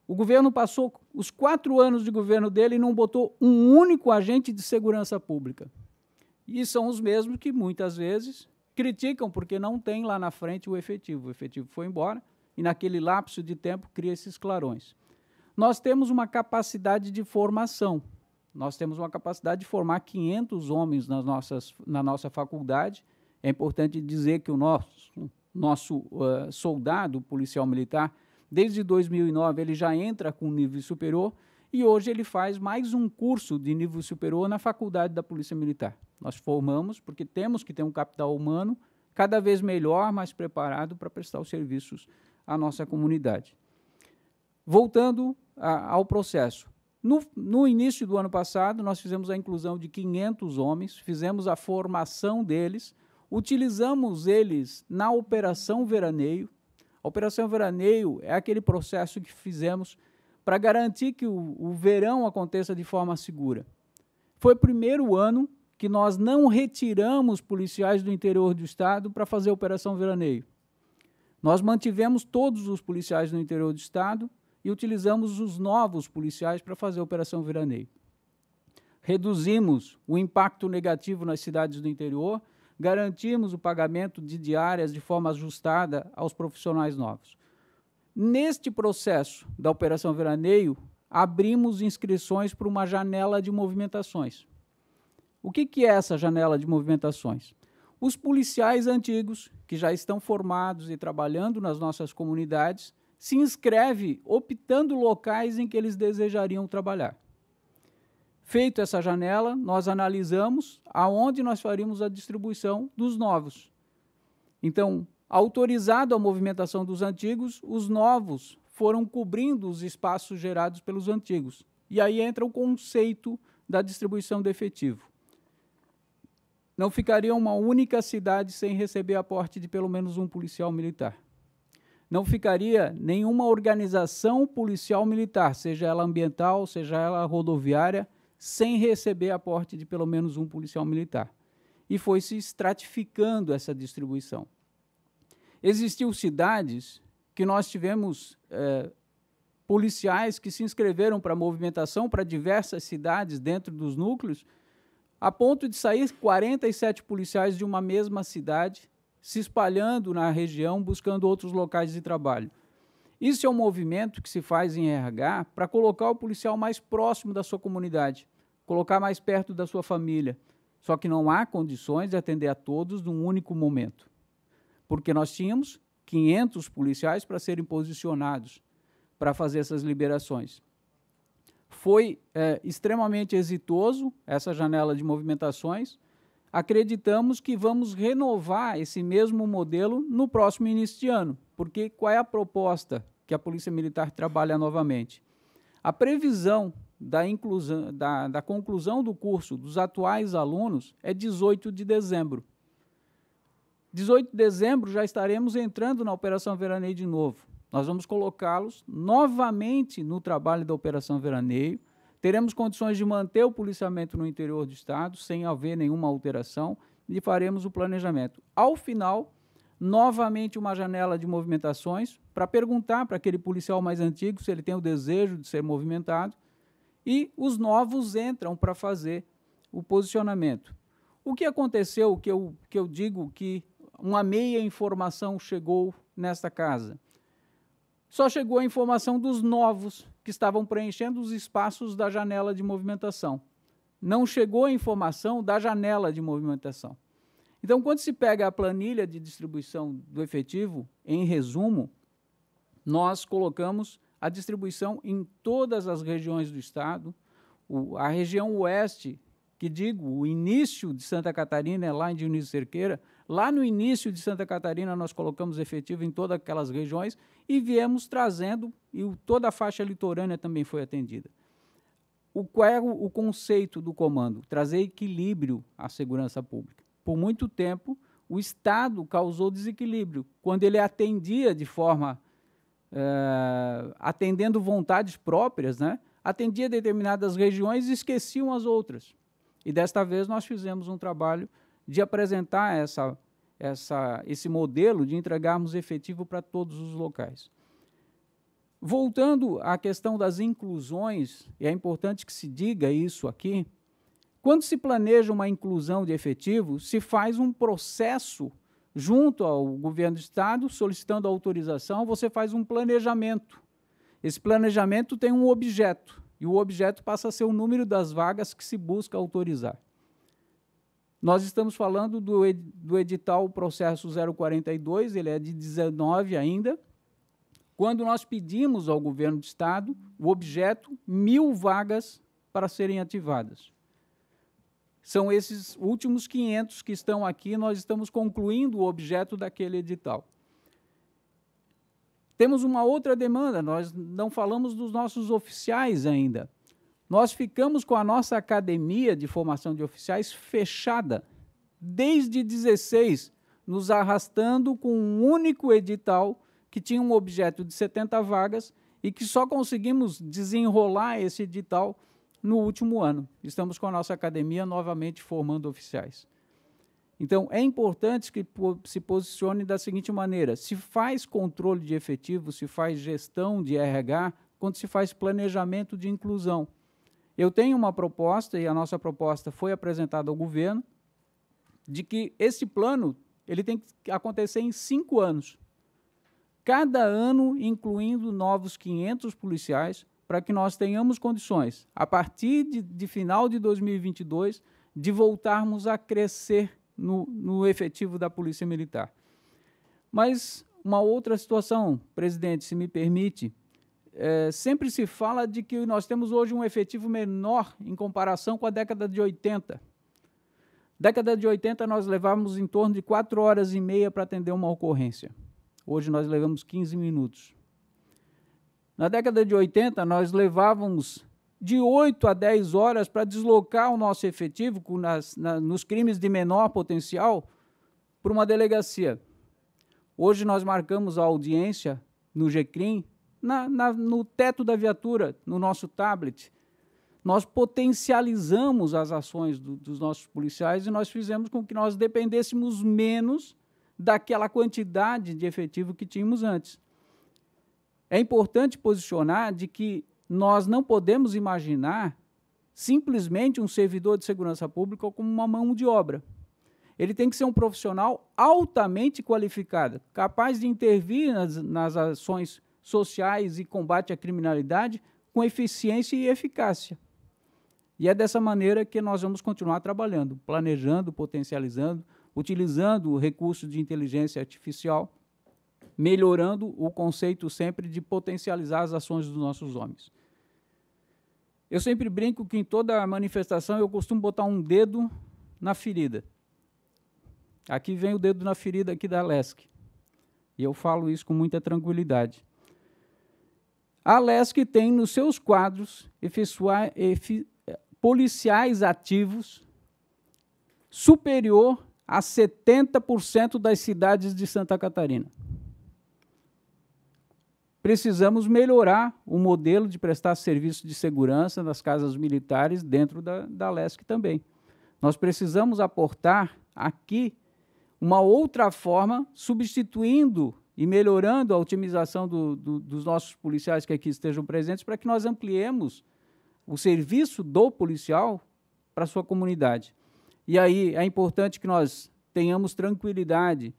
O governo passou os quatro anos de governo dele e não botou um único agente de segurança pública. E são os mesmos que muitas vezes criticam porque não tem lá na frente o efetivo. O efetivo foi embora e naquele lapso de tempo cria esses clarões. Nós temos uma capacidade de formação. Nós temos uma capacidade de formar 500 homens nas nossas, na nossa faculdade. É importante dizer que o nosso, nosso uh, soldado policial militar, desde 2009, ele já entra com nível superior e hoje ele faz mais um curso de nível superior na Faculdade da Polícia Militar. Nós formamos porque temos que ter um capital humano cada vez melhor, mais preparado para prestar os serviços à nossa comunidade. Voltando a, ao processo. No, no, início do ano passado, nós fizemos a inclusão de 500 homens, fizemos a formação deles, utilizamos eles na Operação Veraneio. A Operação Veraneio é aquele processo que fizemos para garantir que o, o verão aconteça de forma segura. Foi o primeiro ano que nós não retiramos policiais do interior do estado para fazer a operação veraneio. Nós mantivemos todos os policiais no interior do estado e utilizamos os novos policiais para fazer a operação veraneio. Reduzimos o impacto negativo nas cidades do interior, garantimos o pagamento de diárias de forma ajustada aos profissionais novos. Neste processo da operação veraneio, abrimos inscrições para uma janela de movimentações. O que, que é essa janela de movimentações? Os policiais antigos, que já estão formados e trabalhando nas nossas comunidades, se inscreve optando locais em que eles desejariam trabalhar. Feito essa janela, nós analisamos aonde nós faríamos a distribuição dos novos. Então, autorizado a movimentação dos antigos, os novos foram cobrindo os espaços gerados pelos antigos. E aí entra o conceito da distribuição de efetivo não ficaria uma única cidade sem receber aporte de pelo menos um policial militar. Não ficaria nenhuma organização policial militar, seja ela ambiental, seja ela rodoviária, sem receber aporte de pelo menos um policial militar. E foi se estratificando essa distribuição. Existiam cidades que nós tivemos eh, policiais que se inscreveram para a movimentação para diversas cidades dentro dos núcleos a ponto de sair 47 policiais de uma mesma cidade, se espalhando na região, buscando outros locais de trabalho. Isso é um movimento que se faz em RH para colocar o policial mais próximo da sua comunidade, colocar mais perto da sua família. Só que não há condições de atender a todos num único momento. Porque nós tínhamos 500 policiais para serem posicionados para fazer essas liberações. Foi é, extremamente exitoso essa janela de movimentações. Acreditamos que vamos renovar esse mesmo modelo no próximo início de ano, porque qual é a proposta que a Polícia Militar trabalha novamente? A previsão da, inclusão, da, da conclusão do curso dos atuais alunos é 18 de dezembro. 18 de dezembro já estaremos entrando na Operação Veraneio de novo. Nós vamos colocá-los novamente no trabalho da Operação Veraneio. Teremos condições de manter o policiamento no interior do Estado, sem haver nenhuma alteração, e faremos o planejamento. Ao final, novamente uma janela de movimentações para perguntar para aquele policial mais antigo se ele tem o desejo de ser movimentado e os novos entram para fazer o posicionamento. O que aconteceu, que eu, que eu digo que uma meia informação chegou nesta casa? só chegou a informação dos novos que estavam preenchendo os espaços da janela de movimentação. Não chegou a informação da janela de movimentação. Então, quando se pega a planilha de distribuição do efetivo, em resumo, nós colocamos a distribuição em todas as regiões do estado. O, a região oeste, que digo, o início de Santa Catarina é lá em Dionísio Cerqueira, Lá no início de Santa Catarina, nós colocamos efetivo em todas aquelas regiões e viemos trazendo, e toda a faixa litorânea também foi atendida. O, qual era é o, conceito do comando? Trazer equilíbrio à segurança pública. Por muito tempo, o Estado causou desequilíbrio quando ele atendia de forma. Eh, atendendo vontades próprias, né? atendia determinadas regiões e esqueciam as outras. E desta vez nós fizemos um trabalho de apresentar essa, essa, esse modelo de entregarmos efetivo para todos os locais. Voltando à questão das inclusões, e é importante que se diga isso aqui, quando se planeja uma inclusão de efetivo, se faz um processo junto ao governo do estado, solicitando autorização, você faz um planejamento. Esse planejamento tem um objeto, e o objeto passa a ser o número das vagas que se busca autorizar. Nós estamos falando do, ed do edital processo 042, ele é de 19 ainda. Quando nós pedimos ao governo de estado o objeto, mil vagas para serem ativadas. São esses últimos 500 que estão aqui, nós estamos concluindo o objeto daquele edital. Temos uma outra demanda, nós não falamos dos nossos oficiais ainda. Nós ficamos com a nossa academia de formação de oficiais fechada desde 16, nos arrastando com um único edital que tinha um objeto de 70 vagas e que só conseguimos desenrolar esse edital no último ano. Estamos com a nossa academia novamente formando oficiais. Então, é importante que se posicione da seguinte maneira: se faz controle de efetivo, se faz gestão de RH, quando se faz planejamento de inclusão. Eu tenho uma proposta e a nossa proposta foi apresentada ao governo de que esse plano ele tem que acontecer em cinco anos, cada ano incluindo novos 500 policiais para que nós tenhamos condições, a partir de, de, final de 2022, de voltarmos a crescer no, no efetivo da Polícia Militar. Mas uma outra situação, presidente, se me permite, é, sempre se fala de que nós temos hoje um efetivo menor em comparação com a década de 80. Década de 80 nós levávamos em torno de 4 horas e meia para atender uma ocorrência. Hoje nós levamos 15 minutos. Na década de 80 nós levávamos de 8 a 10 horas para deslocar o nosso efetivo nas, na, nos crimes de menor potencial para uma delegacia. Hoje nós marcamos a audiência no GCRIM na, na, no teto da viatura, no nosso tablet. Nós potencializamos as ações do, dos nossos policiais e nós fizemos com que nós dependêssemos menos daquela quantidade de efetivo que tínhamos antes. É importante posicionar de que nós não podemos imaginar simplesmente um servidor de segurança pública como uma mão de obra. Ele tem que ser um profissional altamente qualificado, capaz de intervir nas, nas ações sociais e combate à criminalidade com eficiência e eficácia. E é dessa maneira que nós vamos continuar trabalhando, planejando, potencializando, utilizando recursos de inteligência artificial, melhorando o conceito sempre de potencializar as ações dos nossos homens. Eu sempre brinco que em toda manifestação eu costumo botar um dedo na ferida. Aqui vem o dedo na ferida aqui da Lesk. E eu falo isso com muita tranquilidade. A LESC tem nos seus quadros policiais ativos superior a 70% das cidades de Santa Catarina. Precisamos melhorar o modelo de prestar serviço de segurança nas casas militares dentro da, da LESC também. Nós precisamos aportar aqui uma outra forma, substituindo e melhorando a otimização do, do, dos nossos policiais que aqui estejam presentes, para que nós ampliemos o serviço do policial para a sua comunidade. E aí é importante que nós tenhamos tranquilidade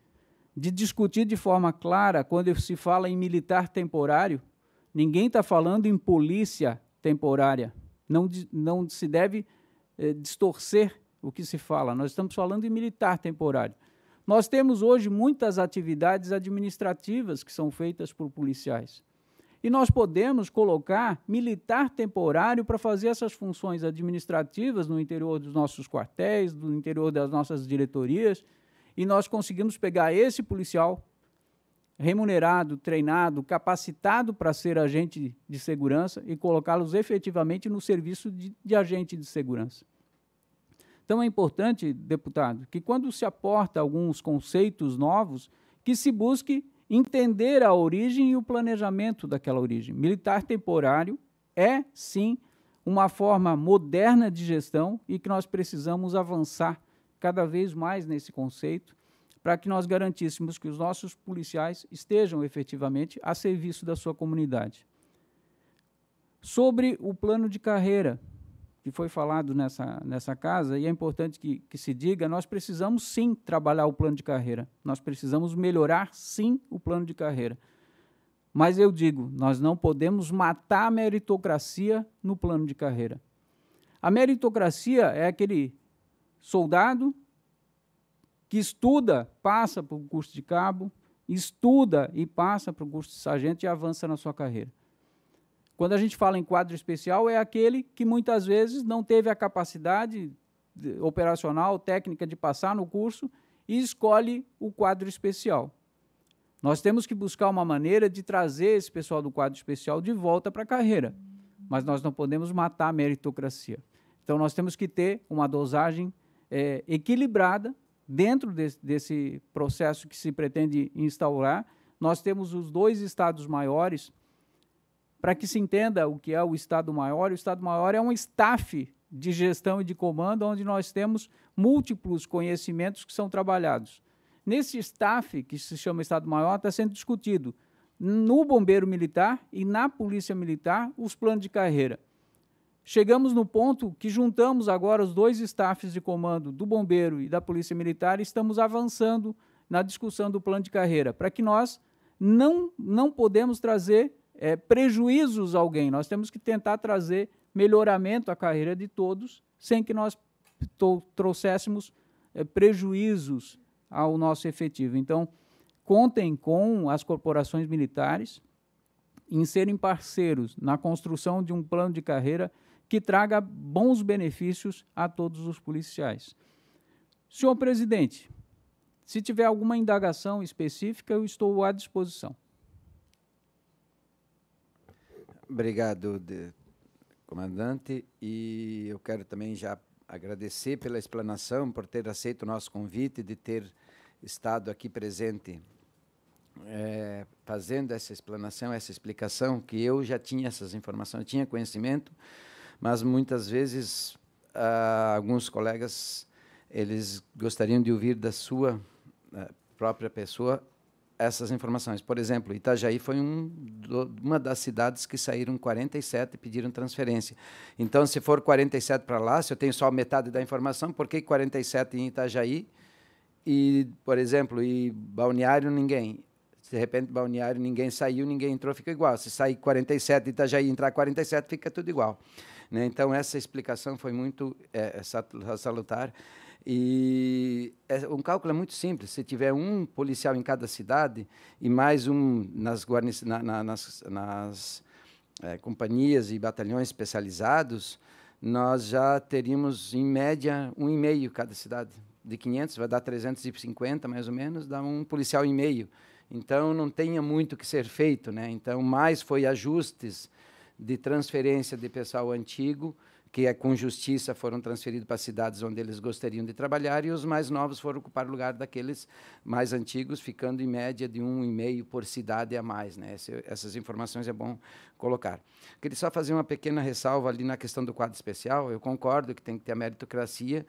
de discutir de forma clara quando se fala em militar temporário. Ninguém está falando em polícia temporária. Não, não se deve eh, distorcer o que se fala. Nós estamos falando em militar temporário. Nós temos hoje muitas atividades administrativas que são feitas por policiais. E nós podemos colocar militar temporário para fazer essas funções administrativas no interior dos nossos quartéis, no interior das nossas diretorias, e nós conseguimos pegar esse policial remunerado, treinado, capacitado para ser agente de segurança e colocá-los efetivamente no serviço de, de agente de segurança. Então é importante, deputado, que quando se aporta alguns conceitos novos, que se busque entender a origem e o planejamento daquela origem. Militar temporário é, sim, uma forma moderna de gestão e que nós precisamos avançar cada vez mais nesse conceito para que nós garantíssemos que os nossos policiais estejam efetivamente a serviço da sua comunidade. Sobre o plano de carreira, que foi falado nessa, nessa casa, e é importante que, que se diga, nós precisamos sim trabalhar o plano de carreira, nós precisamos melhorar sim o plano de carreira. Mas eu digo, nós não podemos matar a meritocracia no plano de carreira. A meritocracia é aquele soldado que estuda, passa para o curso de cabo, estuda e passa para o curso de sargento e avança na sua carreira. Quando a gente fala em quadro especial, é aquele que muitas vezes não teve a capacidade operacional, técnica de passar no curso e escolhe o quadro especial. Nós temos que buscar uma maneira de trazer esse pessoal do quadro especial de volta para a carreira, mas nós não podemos matar a meritocracia. Então, nós temos que ter uma dosagem é, equilibrada dentro de, desse processo que se pretende instaurar. Nós temos os dois estados maiores para que se entenda o que é o Estado Maior. O Estado Maior é um staff de gestão e de comando onde nós temos múltiplos conhecimentos que são trabalhados. Nesse staff, que se chama Estado Maior, está sendo discutido no Bombeiro Militar e na Polícia Militar os planos de carreira. Chegamos no ponto que juntamos agora os dois staffs de comando do Bombeiro e da Polícia Militar e estamos avançando na discussão do plano de carreira, para que nós não, não podemos trazer é, prejuízos a alguém. Nós temos que tentar trazer melhoramento à carreira de todos, sem que nós trouxéssemos é, prejuízos ao nosso efetivo. Então, contem com as corporações militares em serem parceiros na construção de um plano de carreira que traga bons benefícios a todos os policiais. Senhor presidente, se tiver alguma indagação específica, eu estou à disposição.
Obrigado, de, comandante. E eu quero também já agradecer pela explanação, por ter aceito o nosso convite, de ter estado aqui presente é, fazendo essa explanação, essa explicação, que eu já tinha essas informações, eu tinha conhecimento, mas muitas vezes ah, alguns colegas eles gostariam de ouvir da sua ah, própria pessoa essas informações. Por exemplo, Itajaí foi um, do, uma das cidades que saíram 47 e pediram transferência. Então, se for 47 para lá, se eu tenho só metade da informação, por que 47 em Itajaí e, por exemplo, e Balneário ninguém? de repente Balneário ninguém saiu, ninguém entrou, fica igual. Se sair 47 Itajaí entrar 47, fica tudo igual. Né? Então, essa explicação foi muito é, salutar. E é, um cálculo é muito simples. Se tiver um policial em cada cidade e mais um nas, na, na, nas, nas é, companhias e batalhões especializados, nós já teríamos, em média, um e meio cada cidade. De 500, vai dar 350, mais ou menos, dá um policial e meio. Então, não tenha muito que ser feito. Né? Então, mais foi ajustes de transferência de pessoal antigo, que é com justiça foram transferidos para cidades onde eles gostariam de trabalhar e os mais novos foram ocupar o lugar daqueles mais antigos, ficando em média de um e meio por cidade a mais. Né? essas informações é bom colocar. Queria só fazer uma pequena ressalva ali na questão do quadro especial. Eu concordo que tem que ter a meritocracia,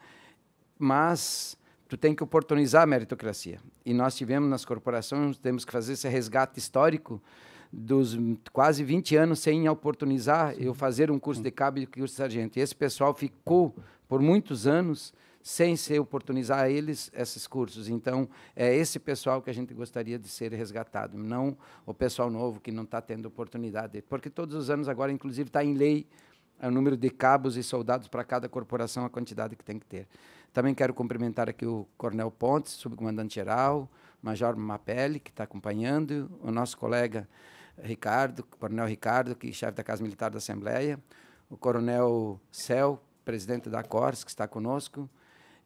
mas tu tem que oportunizar a meritocracia. E nós tivemos nas corporações, temos que fazer esse resgate histórico dos quase 20 anos sem oportunizar Sim. eu fazer um curso de cabo e curso de sargento. E esse pessoal ficou por muitos anos sem se oportunizar a eles esses cursos. Então, é esse pessoal que a gente gostaria de ser resgatado, não o pessoal novo que não está tendo oportunidade. Porque todos os anos agora, inclusive, está em lei o número de cabos e soldados para cada corporação, a quantidade que tem que ter. Também quero cumprimentar aqui o Coronel Pontes, subcomandante-geral, Major Mapelli, que está acompanhando, o nosso colega Ricardo, Coronel Ricardo, que é chefe da Casa Militar da Assembleia, o Coronel Cel, presidente da Cors, que está conosco.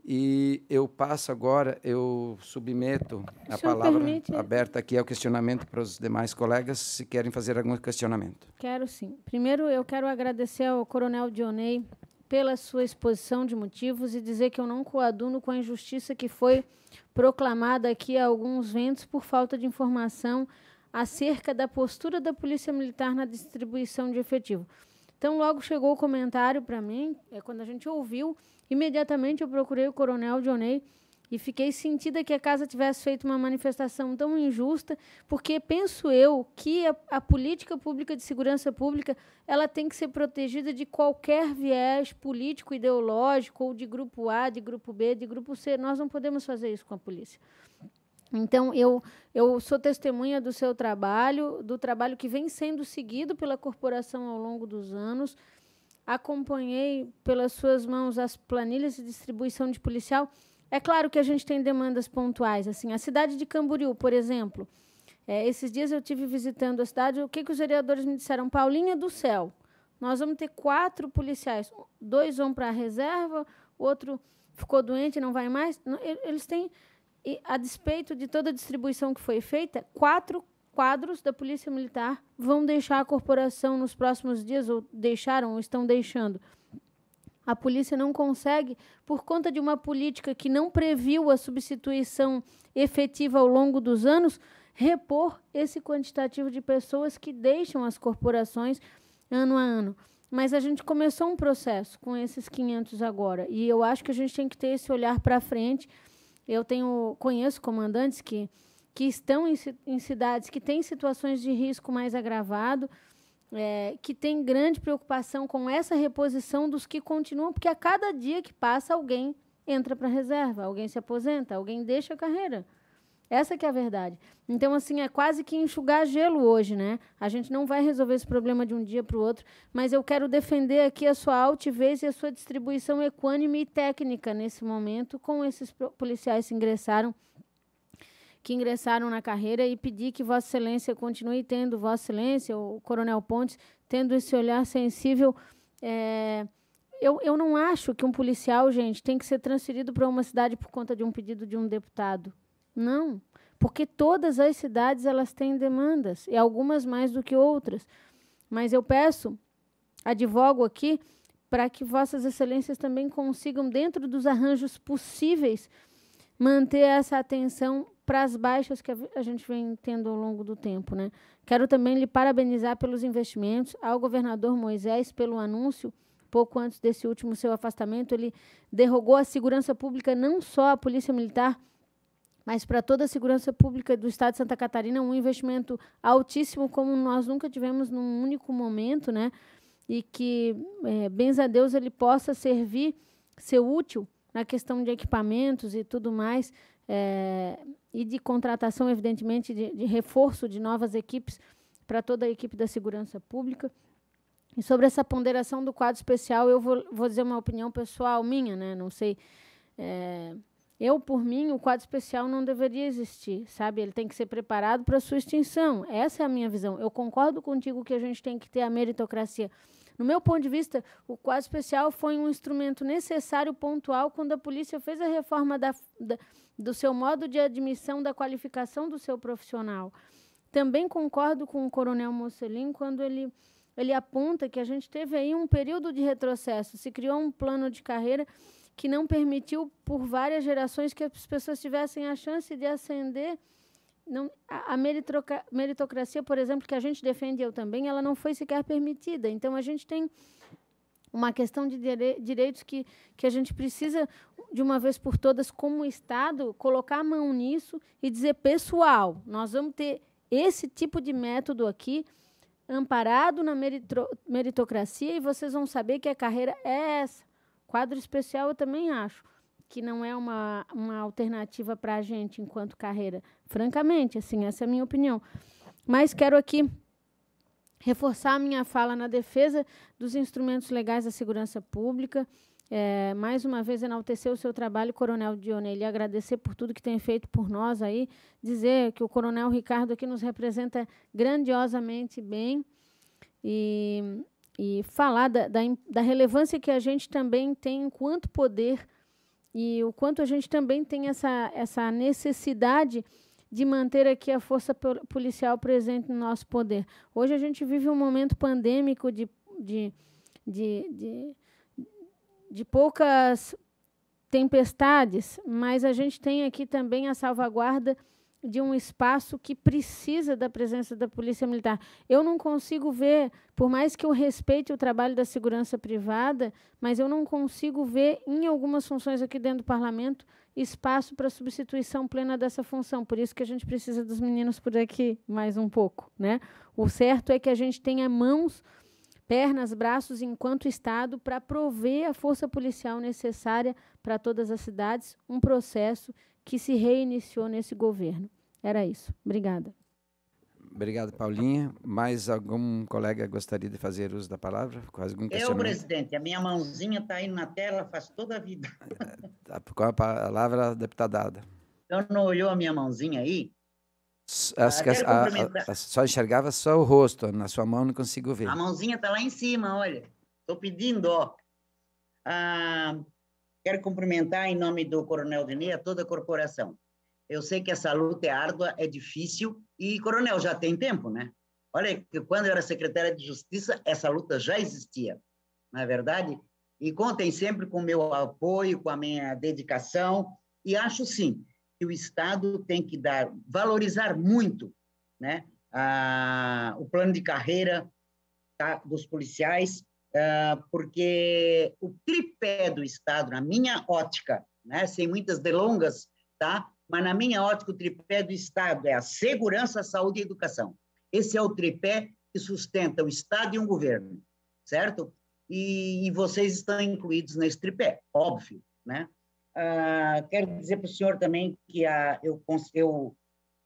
E eu passo agora, eu submeto a palavra permite? aberta aqui ao questionamento para os demais colegas, se querem fazer algum questionamento.
Quero sim. Primeiro, eu quero agradecer ao Coronel Dionei pela sua exposição de motivos e dizer que eu não coaduno com a injustiça que foi proclamada aqui a alguns ventos por falta de informação acerca da postura da Polícia Militar na distribuição de efetivo. Então, logo chegou o comentário para mim, é, quando a gente ouviu, imediatamente eu procurei o Coronel Dionei e fiquei sentida que a casa tivesse feito uma manifestação tão injusta, porque penso eu que a, a, política pública de segurança pública ela tem que ser protegida de qualquer viés político, ideológico, ou de grupo A, de grupo B, de grupo C. Nós não podemos fazer isso com a polícia. Então, eu, eu sou testemunha do seu trabalho, do trabalho que vem sendo seguido pela corporação ao longo dos anos. Acompanhei pelas suas mãos as planilhas de distribuição de policial. É claro que a gente tem demandas pontuais. assim A cidade de Camboriú, por exemplo. É, esses dias eu tive visitando a cidade. O que, que os vereadores me disseram? Paulinha do céu, nós vamos ter quatro policiais. Dois vão para a reserva, o outro ficou doente, não vai mais. Eles têm e, a despeito de toda a distribuição que foi feita, quatro quadros da Polícia Militar vão deixar a corporação nos próximos dias, ou deixaram, ou estão deixando. A polícia não consegue, por conta de uma política que não previu a substituição efetiva ao longo dos anos, repor esse quantitativo de pessoas que deixam as corporações ano a ano. Mas a gente começou um processo com esses 500 agora, e eu acho que a gente tem que ter esse olhar para frente eu tenho conheço comandantes que, que estão em, em cidades que têm situações de risco mais agravado, é, que tem grande preocupação com essa reposição dos que continuam, porque a cada dia que passa alguém entra para a reserva, alguém se aposenta, alguém deixa a carreira. Essa que é a verdade. Então, assim, é quase que enxugar gelo hoje, né? A gente não vai resolver esse problema de um dia para o outro, mas eu quero defender aqui a sua altivez e a sua distribuição equânime e técnica nesse momento com esses policiais que ingressaram que ingressaram na carreira e pedir que Vossa Excelência continue tendo, Vossa Excelência, o Coronel Pontes, tendo esse olhar sensível. É, eu, eu não acho que um policial, gente, tem que ser transferido para uma cidade por conta de um pedido de um deputado. Não, porque todas as cidades elas têm demandas e algumas mais do que outras. Mas eu peço, advogo aqui para que vossas excelências também consigam dentro dos arranjos possíveis manter essa atenção para as baixas que a gente vem tendo ao longo do tempo, né? Quero também lhe parabenizar pelos investimentos ao governador Moisés pelo anúncio pouco antes desse último seu afastamento, ele derrogou a segurança pública não só a Polícia Militar mas para toda a segurança pública do Estado de Santa Catarina, um investimento altíssimo, como nós nunca tivemos num único momento, né? E que, é, bens a Deus, ele possa servir, ser útil na questão de equipamentos e tudo mais, é, e de contratação, evidentemente, de, de reforço de novas equipes para toda a equipe da segurança pública. E sobre essa ponderação do quadro especial, eu vou, vou dizer uma opinião pessoal minha, né? Não sei. É, eu, por mim, o quadro especial não deveria existir, sabe? Ele tem que ser preparado para sua extinção. Essa é a minha visão. Eu concordo contigo que a gente tem que ter a meritocracia. No meu ponto de vista, o quadro especial foi um instrumento necessário, pontual, quando a polícia fez a reforma da, da, do seu modo de admissão da qualificação do seu profissional. Também concordo com o coronel Mocelin quando ele, ele aponta que a gente teve aí um período de retrocesso, se criou um plano de carreira que não permitiu por várias gerações que as pessoas tivessem a chance de ascender. Não, a, meritocracia, por exemplo, que a gente defende, eu também, ela não foi sequer permitida. Então, a gente tem uma questão de direitos que, que a gente precisa, de uma vez por todas, como Estado, colocar a mão nisso e dizer, pessoal, nós vamos ter esse tipo de método aqui, amparado na meritocracia, e vocês vão saber que a carreira é essa. Quadro especial eu também acho que não é uma, uma alternativa para a gente enquanto carreira. Francamente, assim, essa é a minha opinião. Mas quero aqui reforçar a minha fala na defesa dos instrumentos legais da segurança pública. É, mais uma vez, enaltecer o seu trabalho, Coronel Dione, e agradecer por tudo que tem feito por nós aí. Dizer que o Coronel Ricardo aqui nos representa grandiosamente bem. E e falar da, da, da relevância que a gente também tem enquanto poder e o quanto a gente também tem essa, essa necessidade de manter aqui a força policial presente no nosso poder. Hoje a gente vive um momento pandêmico de, de, de, de, de poucas tempestades, mas a gente tem aqui também a salvaguarda de um espaço que precisa da presença da polícia militar. Eu não consigo ver, por mais que eu respeite o trabalho da segurança privada, mas eu não consigo ver em algumas funções aqui dentro do parlamento espaço para substituição plena dessa função. Por isso que a gente precisa dos meninos por aqui mais um pouco, né? O certo é que a gente tenha mãos pernas, braços enquanto Estado para prover a força policial necessária para todas as cidades, um processo que se reiniciou nesse governo. Era isso. Obrigada.
Obrigado, Paulinha. Mais algum colega gostaria de fazer uso da palavra? Quase algum Eu, presidente,
a minha mãozinha está aí na tela
faz toda a vida.
É, é, com a palavra, deputada Ada.
Então, eu não olhou a minha mãozinha aí? Ah, as, a, a,
só enxergava só o rosto, na sua mão não consigo ver. A
mãozinha está lá em cima, olha. Estou pedindo, ó. Ah, Quero cumprimentar, em nome do Coronel Denis, a toda a corporação. Eu sei que essa luta é árdua, é difícil, e, Coronel, já tem tempo, né? Olha, que quando eu era secretária de Justiça, essa luta já existia, na é verdade? E contem sempre com o meu apoio, com a minha dedicação, e acho, sim, que o Estado tem que dar, valorizar muito né, a, o plano de carreira tá, dos policiais, ah, porque o tripé do Estado, na minha ótica, né, sem muitas delongas, tá? mas na minha ótica, o tripé do Estado é a segurança, a saúde e a educação. Esse é o tripé que sustenta o Estado e um governo, certo? E, e vocês estão incluídos nesse tripé, óbvio. Né? Ah, quero dizer para o senhor também que a, eu, eu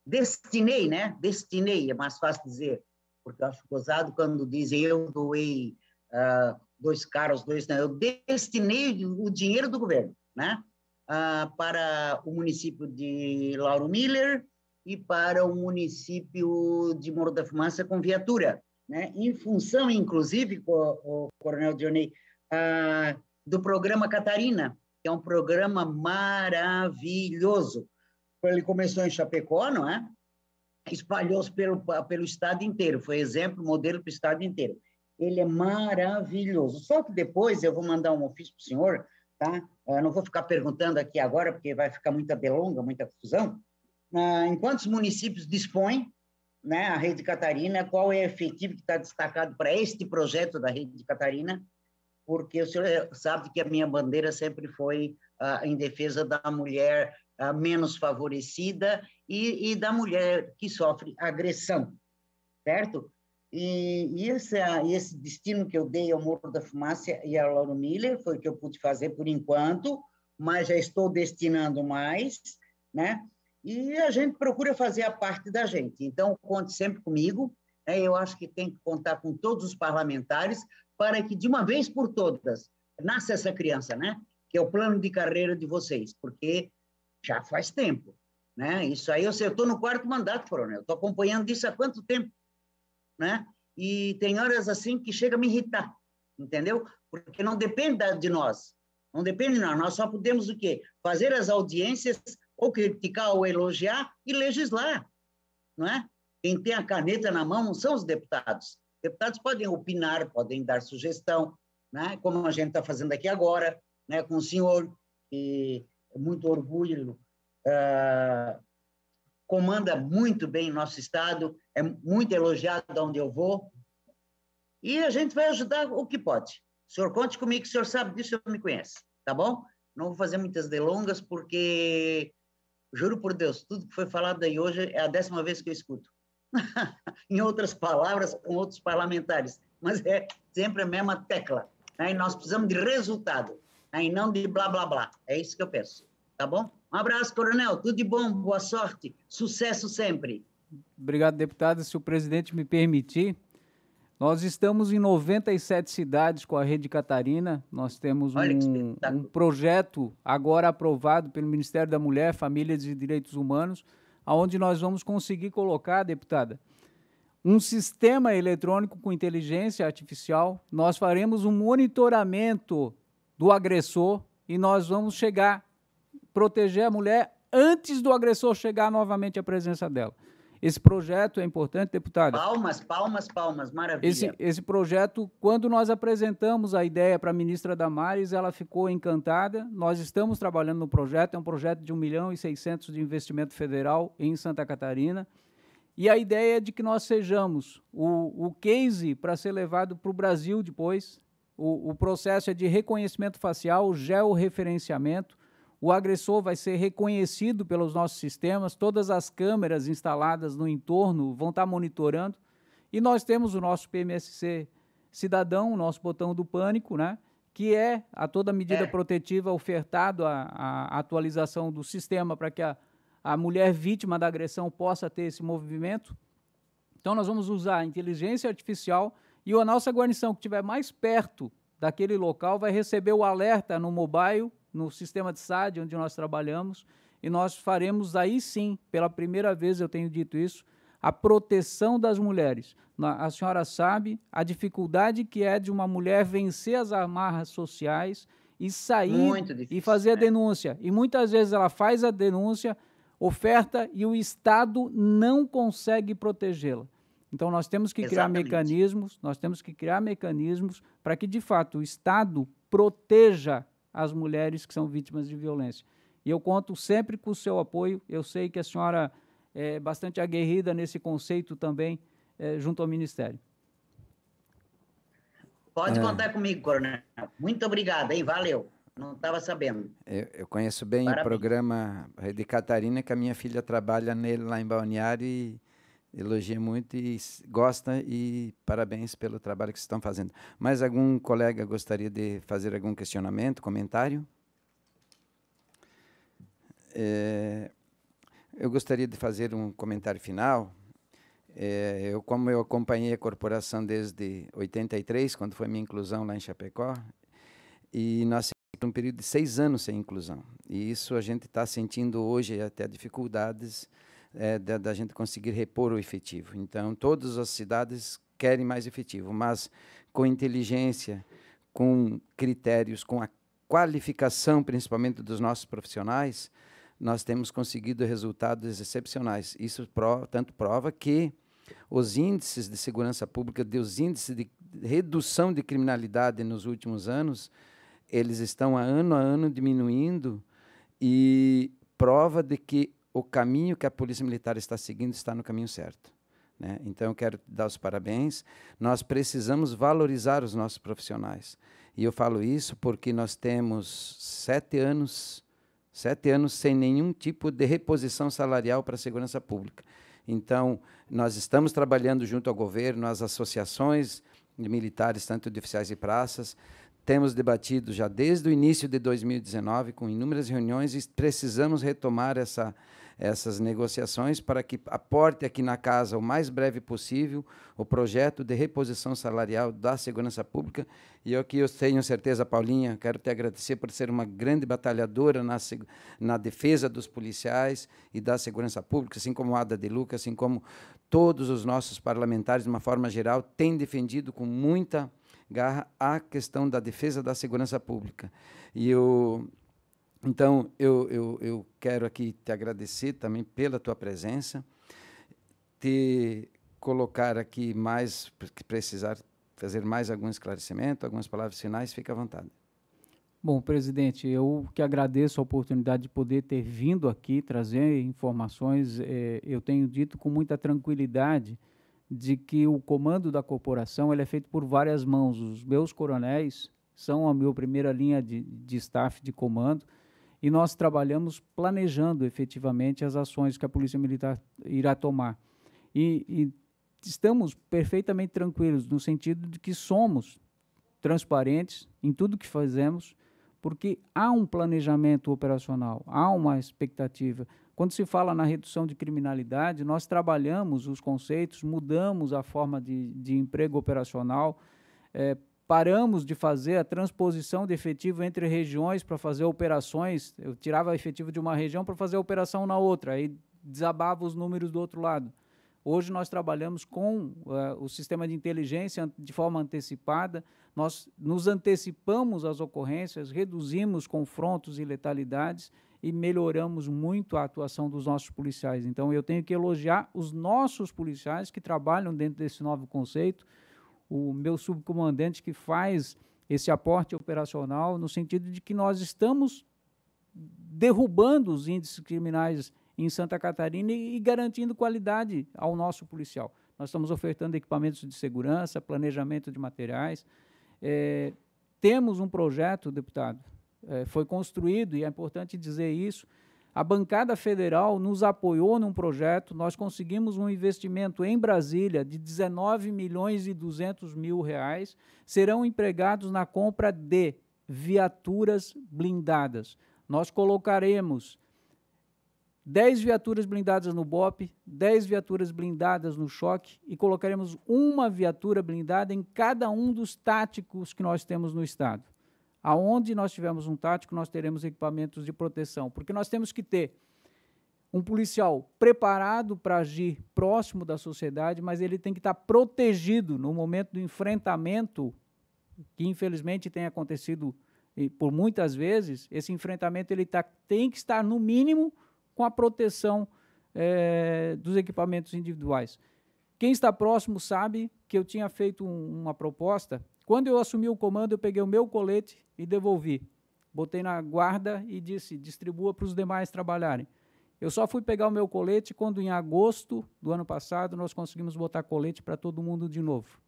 destinei, né? destinei, é mais fácil dizer, porque eu acho gozado quando dizem eu doei ah, dois caras, dois, né? eu destinei o dinheiro do governo, né? Uh, para o município de Lauro Miller e para o município de Morro da Fumaça com viatura, né? Em função, inclusive, o, o Coronel Dionei, uh, do programa Catarina, que é um programa maravilhoso. Ele começou em Chapecó, não é? Espalhou-se pelo, pelo estado inteiro, foi exemplo, modelo para o estado inteiro ele é maravilhoso. Só que depois eu vou mandar um ofício para o senhor, tá? Eu não vou ficar perguntando aqui agora, porque vai ficar muita delonga, muita confusão. Enquanto ah, em quantos municípios dispõe né, a Rede Catarina? Qual é o efetivo que está destacado para este projeto da Rede Catarina? Porque o senhor sabe que a minha bandeira sempre foi ah, em defesa da mulher ah, menos favorecida e, e da mulher que sofre agressão, certo? E, e esse, esse, destino que eu dei ao Morro da Fumaça e ao Lauro Miller foi o que eu pude fazer por enquanto, mas já estou destinando mais, né? E a gente procura fazer a parte da gente. Então, conte sempre comigo. Né? Eu acho que tem que contar com todos os parlamentares para que, de uma vez por todas, nasça essa criança, né? Que é o plano de carreira de vocês, porque já faz tempo, né? Isso aí, eu estou no quarto mandato, coronel. Estou acompanhando isso há quanto tempo? né? E tem horas assim que chega a me irritar, entendeu? Porque não depende de nós, não depende de nós. Nós só podemos o quê? Fazer as audiências ou criticar ou elogiar e legislar, não é? Quem tem a caneta na mão não são os deputados. Deputados podem opinar, podem dar sugestão, né? Como a gente está fazendo aqui agora, né? Com o senhor e é muito orgulho. Uh, comanda muito bem nosso estado, é muito elogiado onde eu vou. E a gente vai ajudar o que pode. O senhor conte comigo, o senhor sabe disso, me conhece, tá bom? Não vou fazer muitas delongas, porque, juro por Deus, tudo que foi falado aí hoje é a décima vez que eu escuto. em outras palavras, com outros parlamentares, mas é sempre a mesma tecla. Aí né? nós precisamos de resultado, aí né? não de blá blá blá. É isso que eu penso. Tá bom? Um abraço, coronel. Tudo de bom, boa sorte,
sucesso sempre. Obrigado, deputado. Se o presidente me permitir, nós estamos em 97 cidades com a Rede Catarina. Nós temos um, um projeto agora aprovado pelo Ministério da Mulher, Famílias e Direitos Humanos, aonde nós vamos conseguir colocar, deputada, um sistema eletrônico com inteligência artificial. Nós faremos um monitoramento do agressor e nós vamos chegar proteger a mulher antes do agressor chegar novamente à presença dela. Esse projeto é importante, deputado. Palmas, palmas, palmas, maravilha. Esse, esse projeto, quando nós apresentamos a ideia para a ministra Damares, ela ficou encantada. Nós estamos trabalhando no projeto, é um projeto de 1 milhão e 600 de investimento federal em Santa Catarina. E a ideia é de que nós sejamos o, o case para ser levado para o Brasil depois. O, o processo é de reconhecimento facial, georreferenciamento, o agressor vai ser reconhecido pelos nossos sistemas, todas as câmeras instaladas no entorno vão estar monitorando. E nós temos o nosso PMSC cidadão, o nosso botão do pânico, né? que é, a toda medida é. protetiva, ofertado a, a, atualização do sistema para que a, a mulher vítima da agressão possa ter esse movimento. Então, nós vamos usar a inteligência artificial e a nossa guarnição que estiver mais perto daquele local vai receber o alerta no mobile no sistema de SAD, onde nós trabalhamos, e nós faremos aí sim, pela primeira vez eu tenho dito isso, a proteção das mulheres. A senhora sabe a dificuldade que é de uma mulher vencer as amarras sociais e sair difícil, e fazer a né? denúncia. E muitas vezes ela faz a denúncia, oferta e o Estado não consegue protegê-la. Então nós temos que criar mecanismos, nós temos que criar mecanismos para que de fato o Estado proteja às mulheres que são vítimas de violência. E eu conto sempre com o seu apoio. Eu sei que a senhora é bastante aguerrida nesse conceito também, é, junto ao Ministério.
Pode ah. contar comigo, Coronel. Muito obrigado, hein? Valeu. Não estava sabendo.
Eu, eu, conheço bem Parabéns. o programa Rede Catarina, que a minha filha trabalha nele lá em Balneário e elogia muito e gosta né? e parabéns pelo trabalho que vocês estão fazendo. Mais algum colega gostaria de fazer algum questionamento, comentário? É, eu gostaria de fazer um comentário final. É, eu, como eu acompanhei a corporação desde 83, quando foi minha inclusão lá em Chapecó, e nós um período de seis anos sem inclusão. E isso a gente está sentindo hoje até dificuldades é, da, da gente conseguir repor o efetivo. Então, todas as cidades querem mais efetivo, mas com inteligência, com critérios, com a qualificação, principalmente dos nossos profissionais, nós temos conseguido resultados excepcionais. Isso prova, tanto prova que os índices de segurança pública, os índices de redução de criminalidade nos últimos anos, eles estão a ano a ano diminuindo e prova de que o caminho que a Polícia Militar está seguindo está no caminho certo. Né? Então, eu quero dar os parabéns. Nós precisamos valorizar os nossos profissionais. E eu falo isso porque nós temos sete anos, sete anos sem nenhum tipo de reposição salarial para a segurança pública. Então, nós estamos trabalhando junto ao governo, as associações de militares, tanto de oficiais e praças, temos debatido já desde o início de 2019, com inúmeras reuniões, e precisamos retomar essa, essas negociações para que aporte aqui na casa o mais breve possível o projeto de reposição salarial da segurança pública. E eu que eu tenho certeza, Paulinha, quero te agradecer por ser uma grande batalhadora na, na defesa dos policiais e da segurança pública, assim como Ada de Luca, assim como todos os nossos parlamentares, de uma forma geral, têm defendido com muita garra a questão da defesa da segurança pública. E o então, eu, eu, eu quero aqui te agradecer também pela tua presença, te colocar aqui mais, que precisar fazer mais algum esclarecimento, algumas palavras finais, fica à vontade.
Bom, presidente, eu que agradeço a oportunidade de poder ter vindo aqui trazer informações. É, eu tenho dito com muita tranquilidade de que o comando da corporação ele é feito por várias mãos. Os meus coronéis são a minha primeira linha de, de staff de comando e nós trabalhamos planejando efetivamente as ações que a Polícia Militar irá tomar. E, e estamos perfeitamente tranquilos no sentido de que somos transparentes em tudo que fazemos, porque há um planejamento operacional, há uma expectativa. Quando se fala na redução de criminalidade, nós trabalhamos os conceitos, mudamos a forma de, de emprego operacional, é, paramos de fazer a transposição de efetivo entre regiões para fazer operações. Eu tirava efetivo de uma região para fazer a operação na outra, aí desabava os números do outro lado. Hoje nós trabalhamos com uh, o sistema de inteligência de forma antecipada, nós nos antecipamos às ocorrências, reduzimos confrontos e letalidades e melhoramos muito a atuação dos nossos policiais. Então eu tenho que elogiar os nossos policiais que trabalham dentro desse novo conceito o meu subcomandante que faz esse aporte operacional no sentido de que nós estamos derrubando os índices criminais em Santa Catarina e, garantindo qualidade ao nosso policial. Nós estamos ofertando equipamentos de segurança, planejamento de materiais. É, temos um projeto, deputado, é, foi construído, e é importante dizer isso, a bancada federal nos apoiou num projeto, nós conseguimos um investimento em Brasília de 19 milhões e 200 mil reais, serão empregados na compra de viaturas blindadas. Nós colocaremos 10 viaturas blindadas no BOP, 10 viaturas blindadas no choque e colocaremos uma viatura blindada em cada um dos táticos que nós temos no estado. Aonde nós tivermos um tático, nós teremos equipamentos de proteção, porque nós temos que ter um policial preparado para agir próximo da sociedade, mas ele tem que estar protegido no momento do enfrentamento, que infelizmente tem acontecido por muitas vezes, esse enfrentamento ele tá, tem que estar, no mínimo, com a proteção é, dos equipamentos individuais. Quem está próximo sabe que eu tinha feito um, uma proposta quando eu assumi o comando, eu peguei o meu colete e devolvi. Botei na guarda e disse: distribua para os demais trabalharem. Eu só fui pegar o meu colete quando, em agosto do ano passado, nós conseguimos botar colete para todo mundo de novo.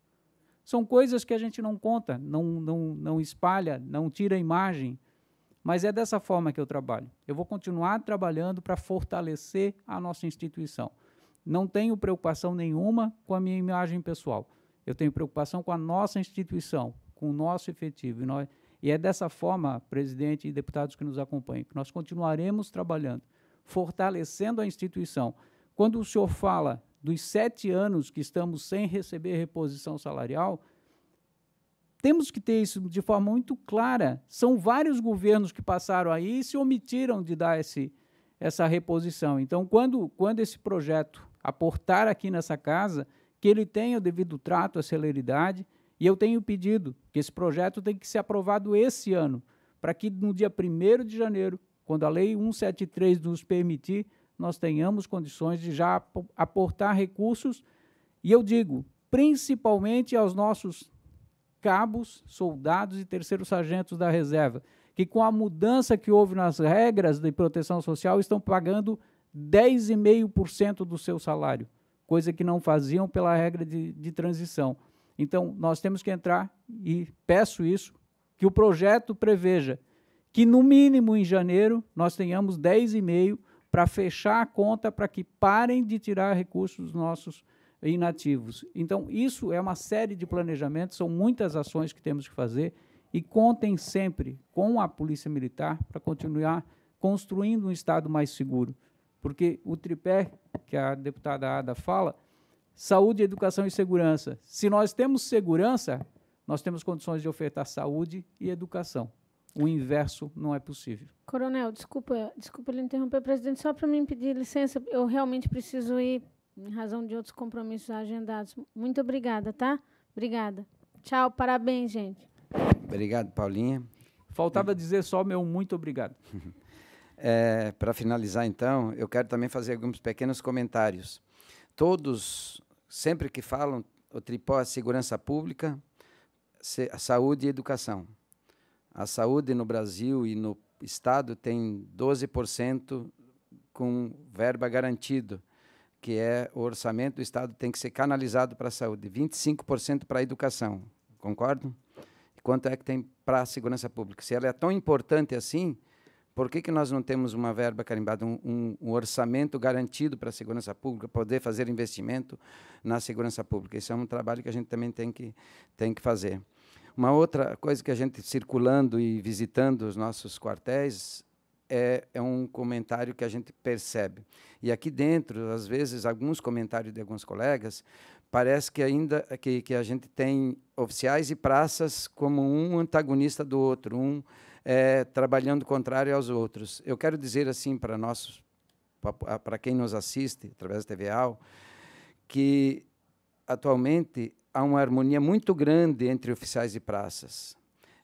São coisas que a gente não conta, não, não, não espalha, não tira imagem, mas é dessa forma que eu trabalho. Eu vou continuar trabalhando para fortalecer a nossa instituição. Não tenho preocupação nenhuma com a minha imagem pessoal. Eu tenho preocupação com a nossa instituição, com o nosso efetivo. E, nós, e é dessa forma, presidente e deputados que nos acompanham, que nós continuaremos trabalhando, fortalecendo a instituição. Quando o senhor fala dos sete anos que estamos sem receber reposição salarial, temos que ter isso de forma muito clara. São vários governos que passaram aí e se omitiram de dar esse, essa reposição. Então, quando, quando esse projeto aportar aqui nessa casa, que ele tenha o devido trato, a celeridade, e eu tenho pedido que esse projeto tenha que ser aprovado esse ano, para que no dia 1 de janeiro, quando a Lei 173 nos permitir, nós tenhamos condições de já aportar recursos, e eu digo, principalmente aos nossos cabos, soldados e terceiros sargentos da reserva, que com a mudança que houve nas regras de proteção social estão pagando 10,5% do seu salário coisa que não faziam pela regra de, de transição. Então, nós temos que entrar, e peço isso, que o projeto preveja que, no mínimo, em janeiro, nós tenhamos 10,5 para fechar a conta para que parem de tirar recursos dos nossos inativos. Então, isso é uma série de planejamentos, são muitas ações que temos que fazer e contem sempre com a Polícia Militar para continuar construindo um Estado mais seguro. Porque o tripé que a deputada Ada fala, saúde, educação e segurança. Se nós temos segurança, nós temos condições de ofertar saúde e educação. O inverso não é possível.
Coronel, desculpa, desculpa lhe interromper, presidente, só para me pedir licença, eu realmente preciso ir em razão de outros compromissos agendados. Muito obrigada, tá? Obrigada. Tchau, parabéns, gente.
Obrigado, Paulinha. Faltava dizer só meu muito
obrigado. É, Para finalizar, então, eu quero também fazer alguns pequenos comentários. Todos, sempre que falam, o tripó é segurança pública, se, saúde e educação. A saúde no Brasil e no Estado tem 12% com verba garantido, que é o orçamento do Estado tem que ser canalizado para a saúde, 25% para a educação, concordo? quanto é que tem para a segurança pública? Se ela é tão importante assim, por que, que nós não temos uma verba carimbada, um, um, um orçamento garantido para a segurança pública, poder fazer investimento na segurança pública? Isso é um trabalho que a gente também tem que, tem que fazer. Uma outra coisa que a gente, circulando e visitando os nossos quartéis, é, é, um comentário que a gente percebe. E aqui dentro, às vezes, alguns comentários de alguns colegas, parece que ainda que, que a gente tem oficiais e praças como um antagonista do outro, um é, trabalhando contrário aos outros. Eu quero dizer assim para nossos, para quem nos assiste através da TV AL, que atualmente há uma harmonia muito grande entre oficiais e praças.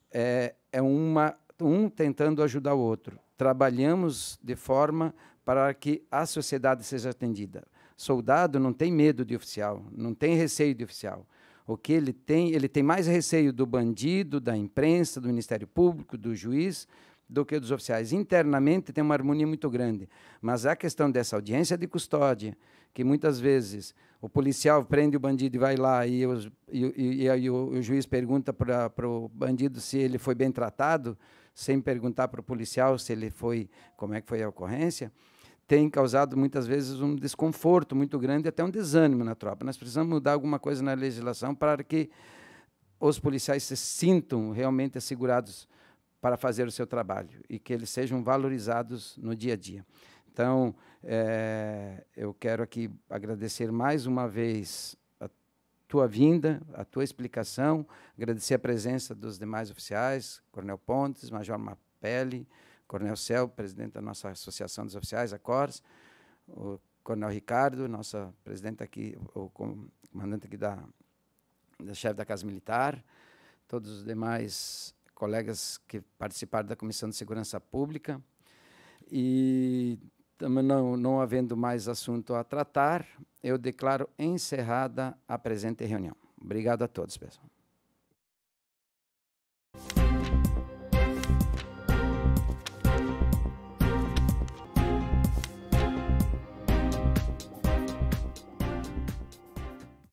É, é uma, um tentando ajudar o outro. Trabalhamos de forma para que a sociedade seja atendida. Soldado não tem medo de oficial, não tem receio de oficial. O que ele tem, ele tem mais receio do bandido, da imprensa, do Ministério Público, do juiz, do que dos oficiais. Internamente tem uma harmonia muito grande, mas a questão dessa audiência de custódia, que muitas vezes o policial prende o bandido e vai lá e, os, e, e, e o, o, juiz pergunta para o bandido se ele foi bem tratado, sem perguntar para o policial se ele foi como é que foi a ocorrência tem causado muitas vezes um desconforto muito grande, e até um desânimo na tropa. Nós precisamos mudar alguma coisa na legislação para que os policiais se sintam realmente assegurados para fazer o seu trabalho e que eles sejam valorizados no dia a dia. Então, é, eu quero aqui agradecer mais uma vez a tua vinda, a tua explicação, agradecer a presença dos demais oficiais, Coronel Pontes, Major Mapelli, Coronel Cel, presidente da nossa Associação dos Oficiais, a CORS, o Coronel Ricardo, nossa presidente aqui, o comandante aqui da, da chefe da Casa Militar, todos os demais colegas que participaram da Comissão de Segurança Pública. E também não, não havendo mais assunto a tratar, eu declaro encerrada a presente reunião. Obrigado a todos, pessoal.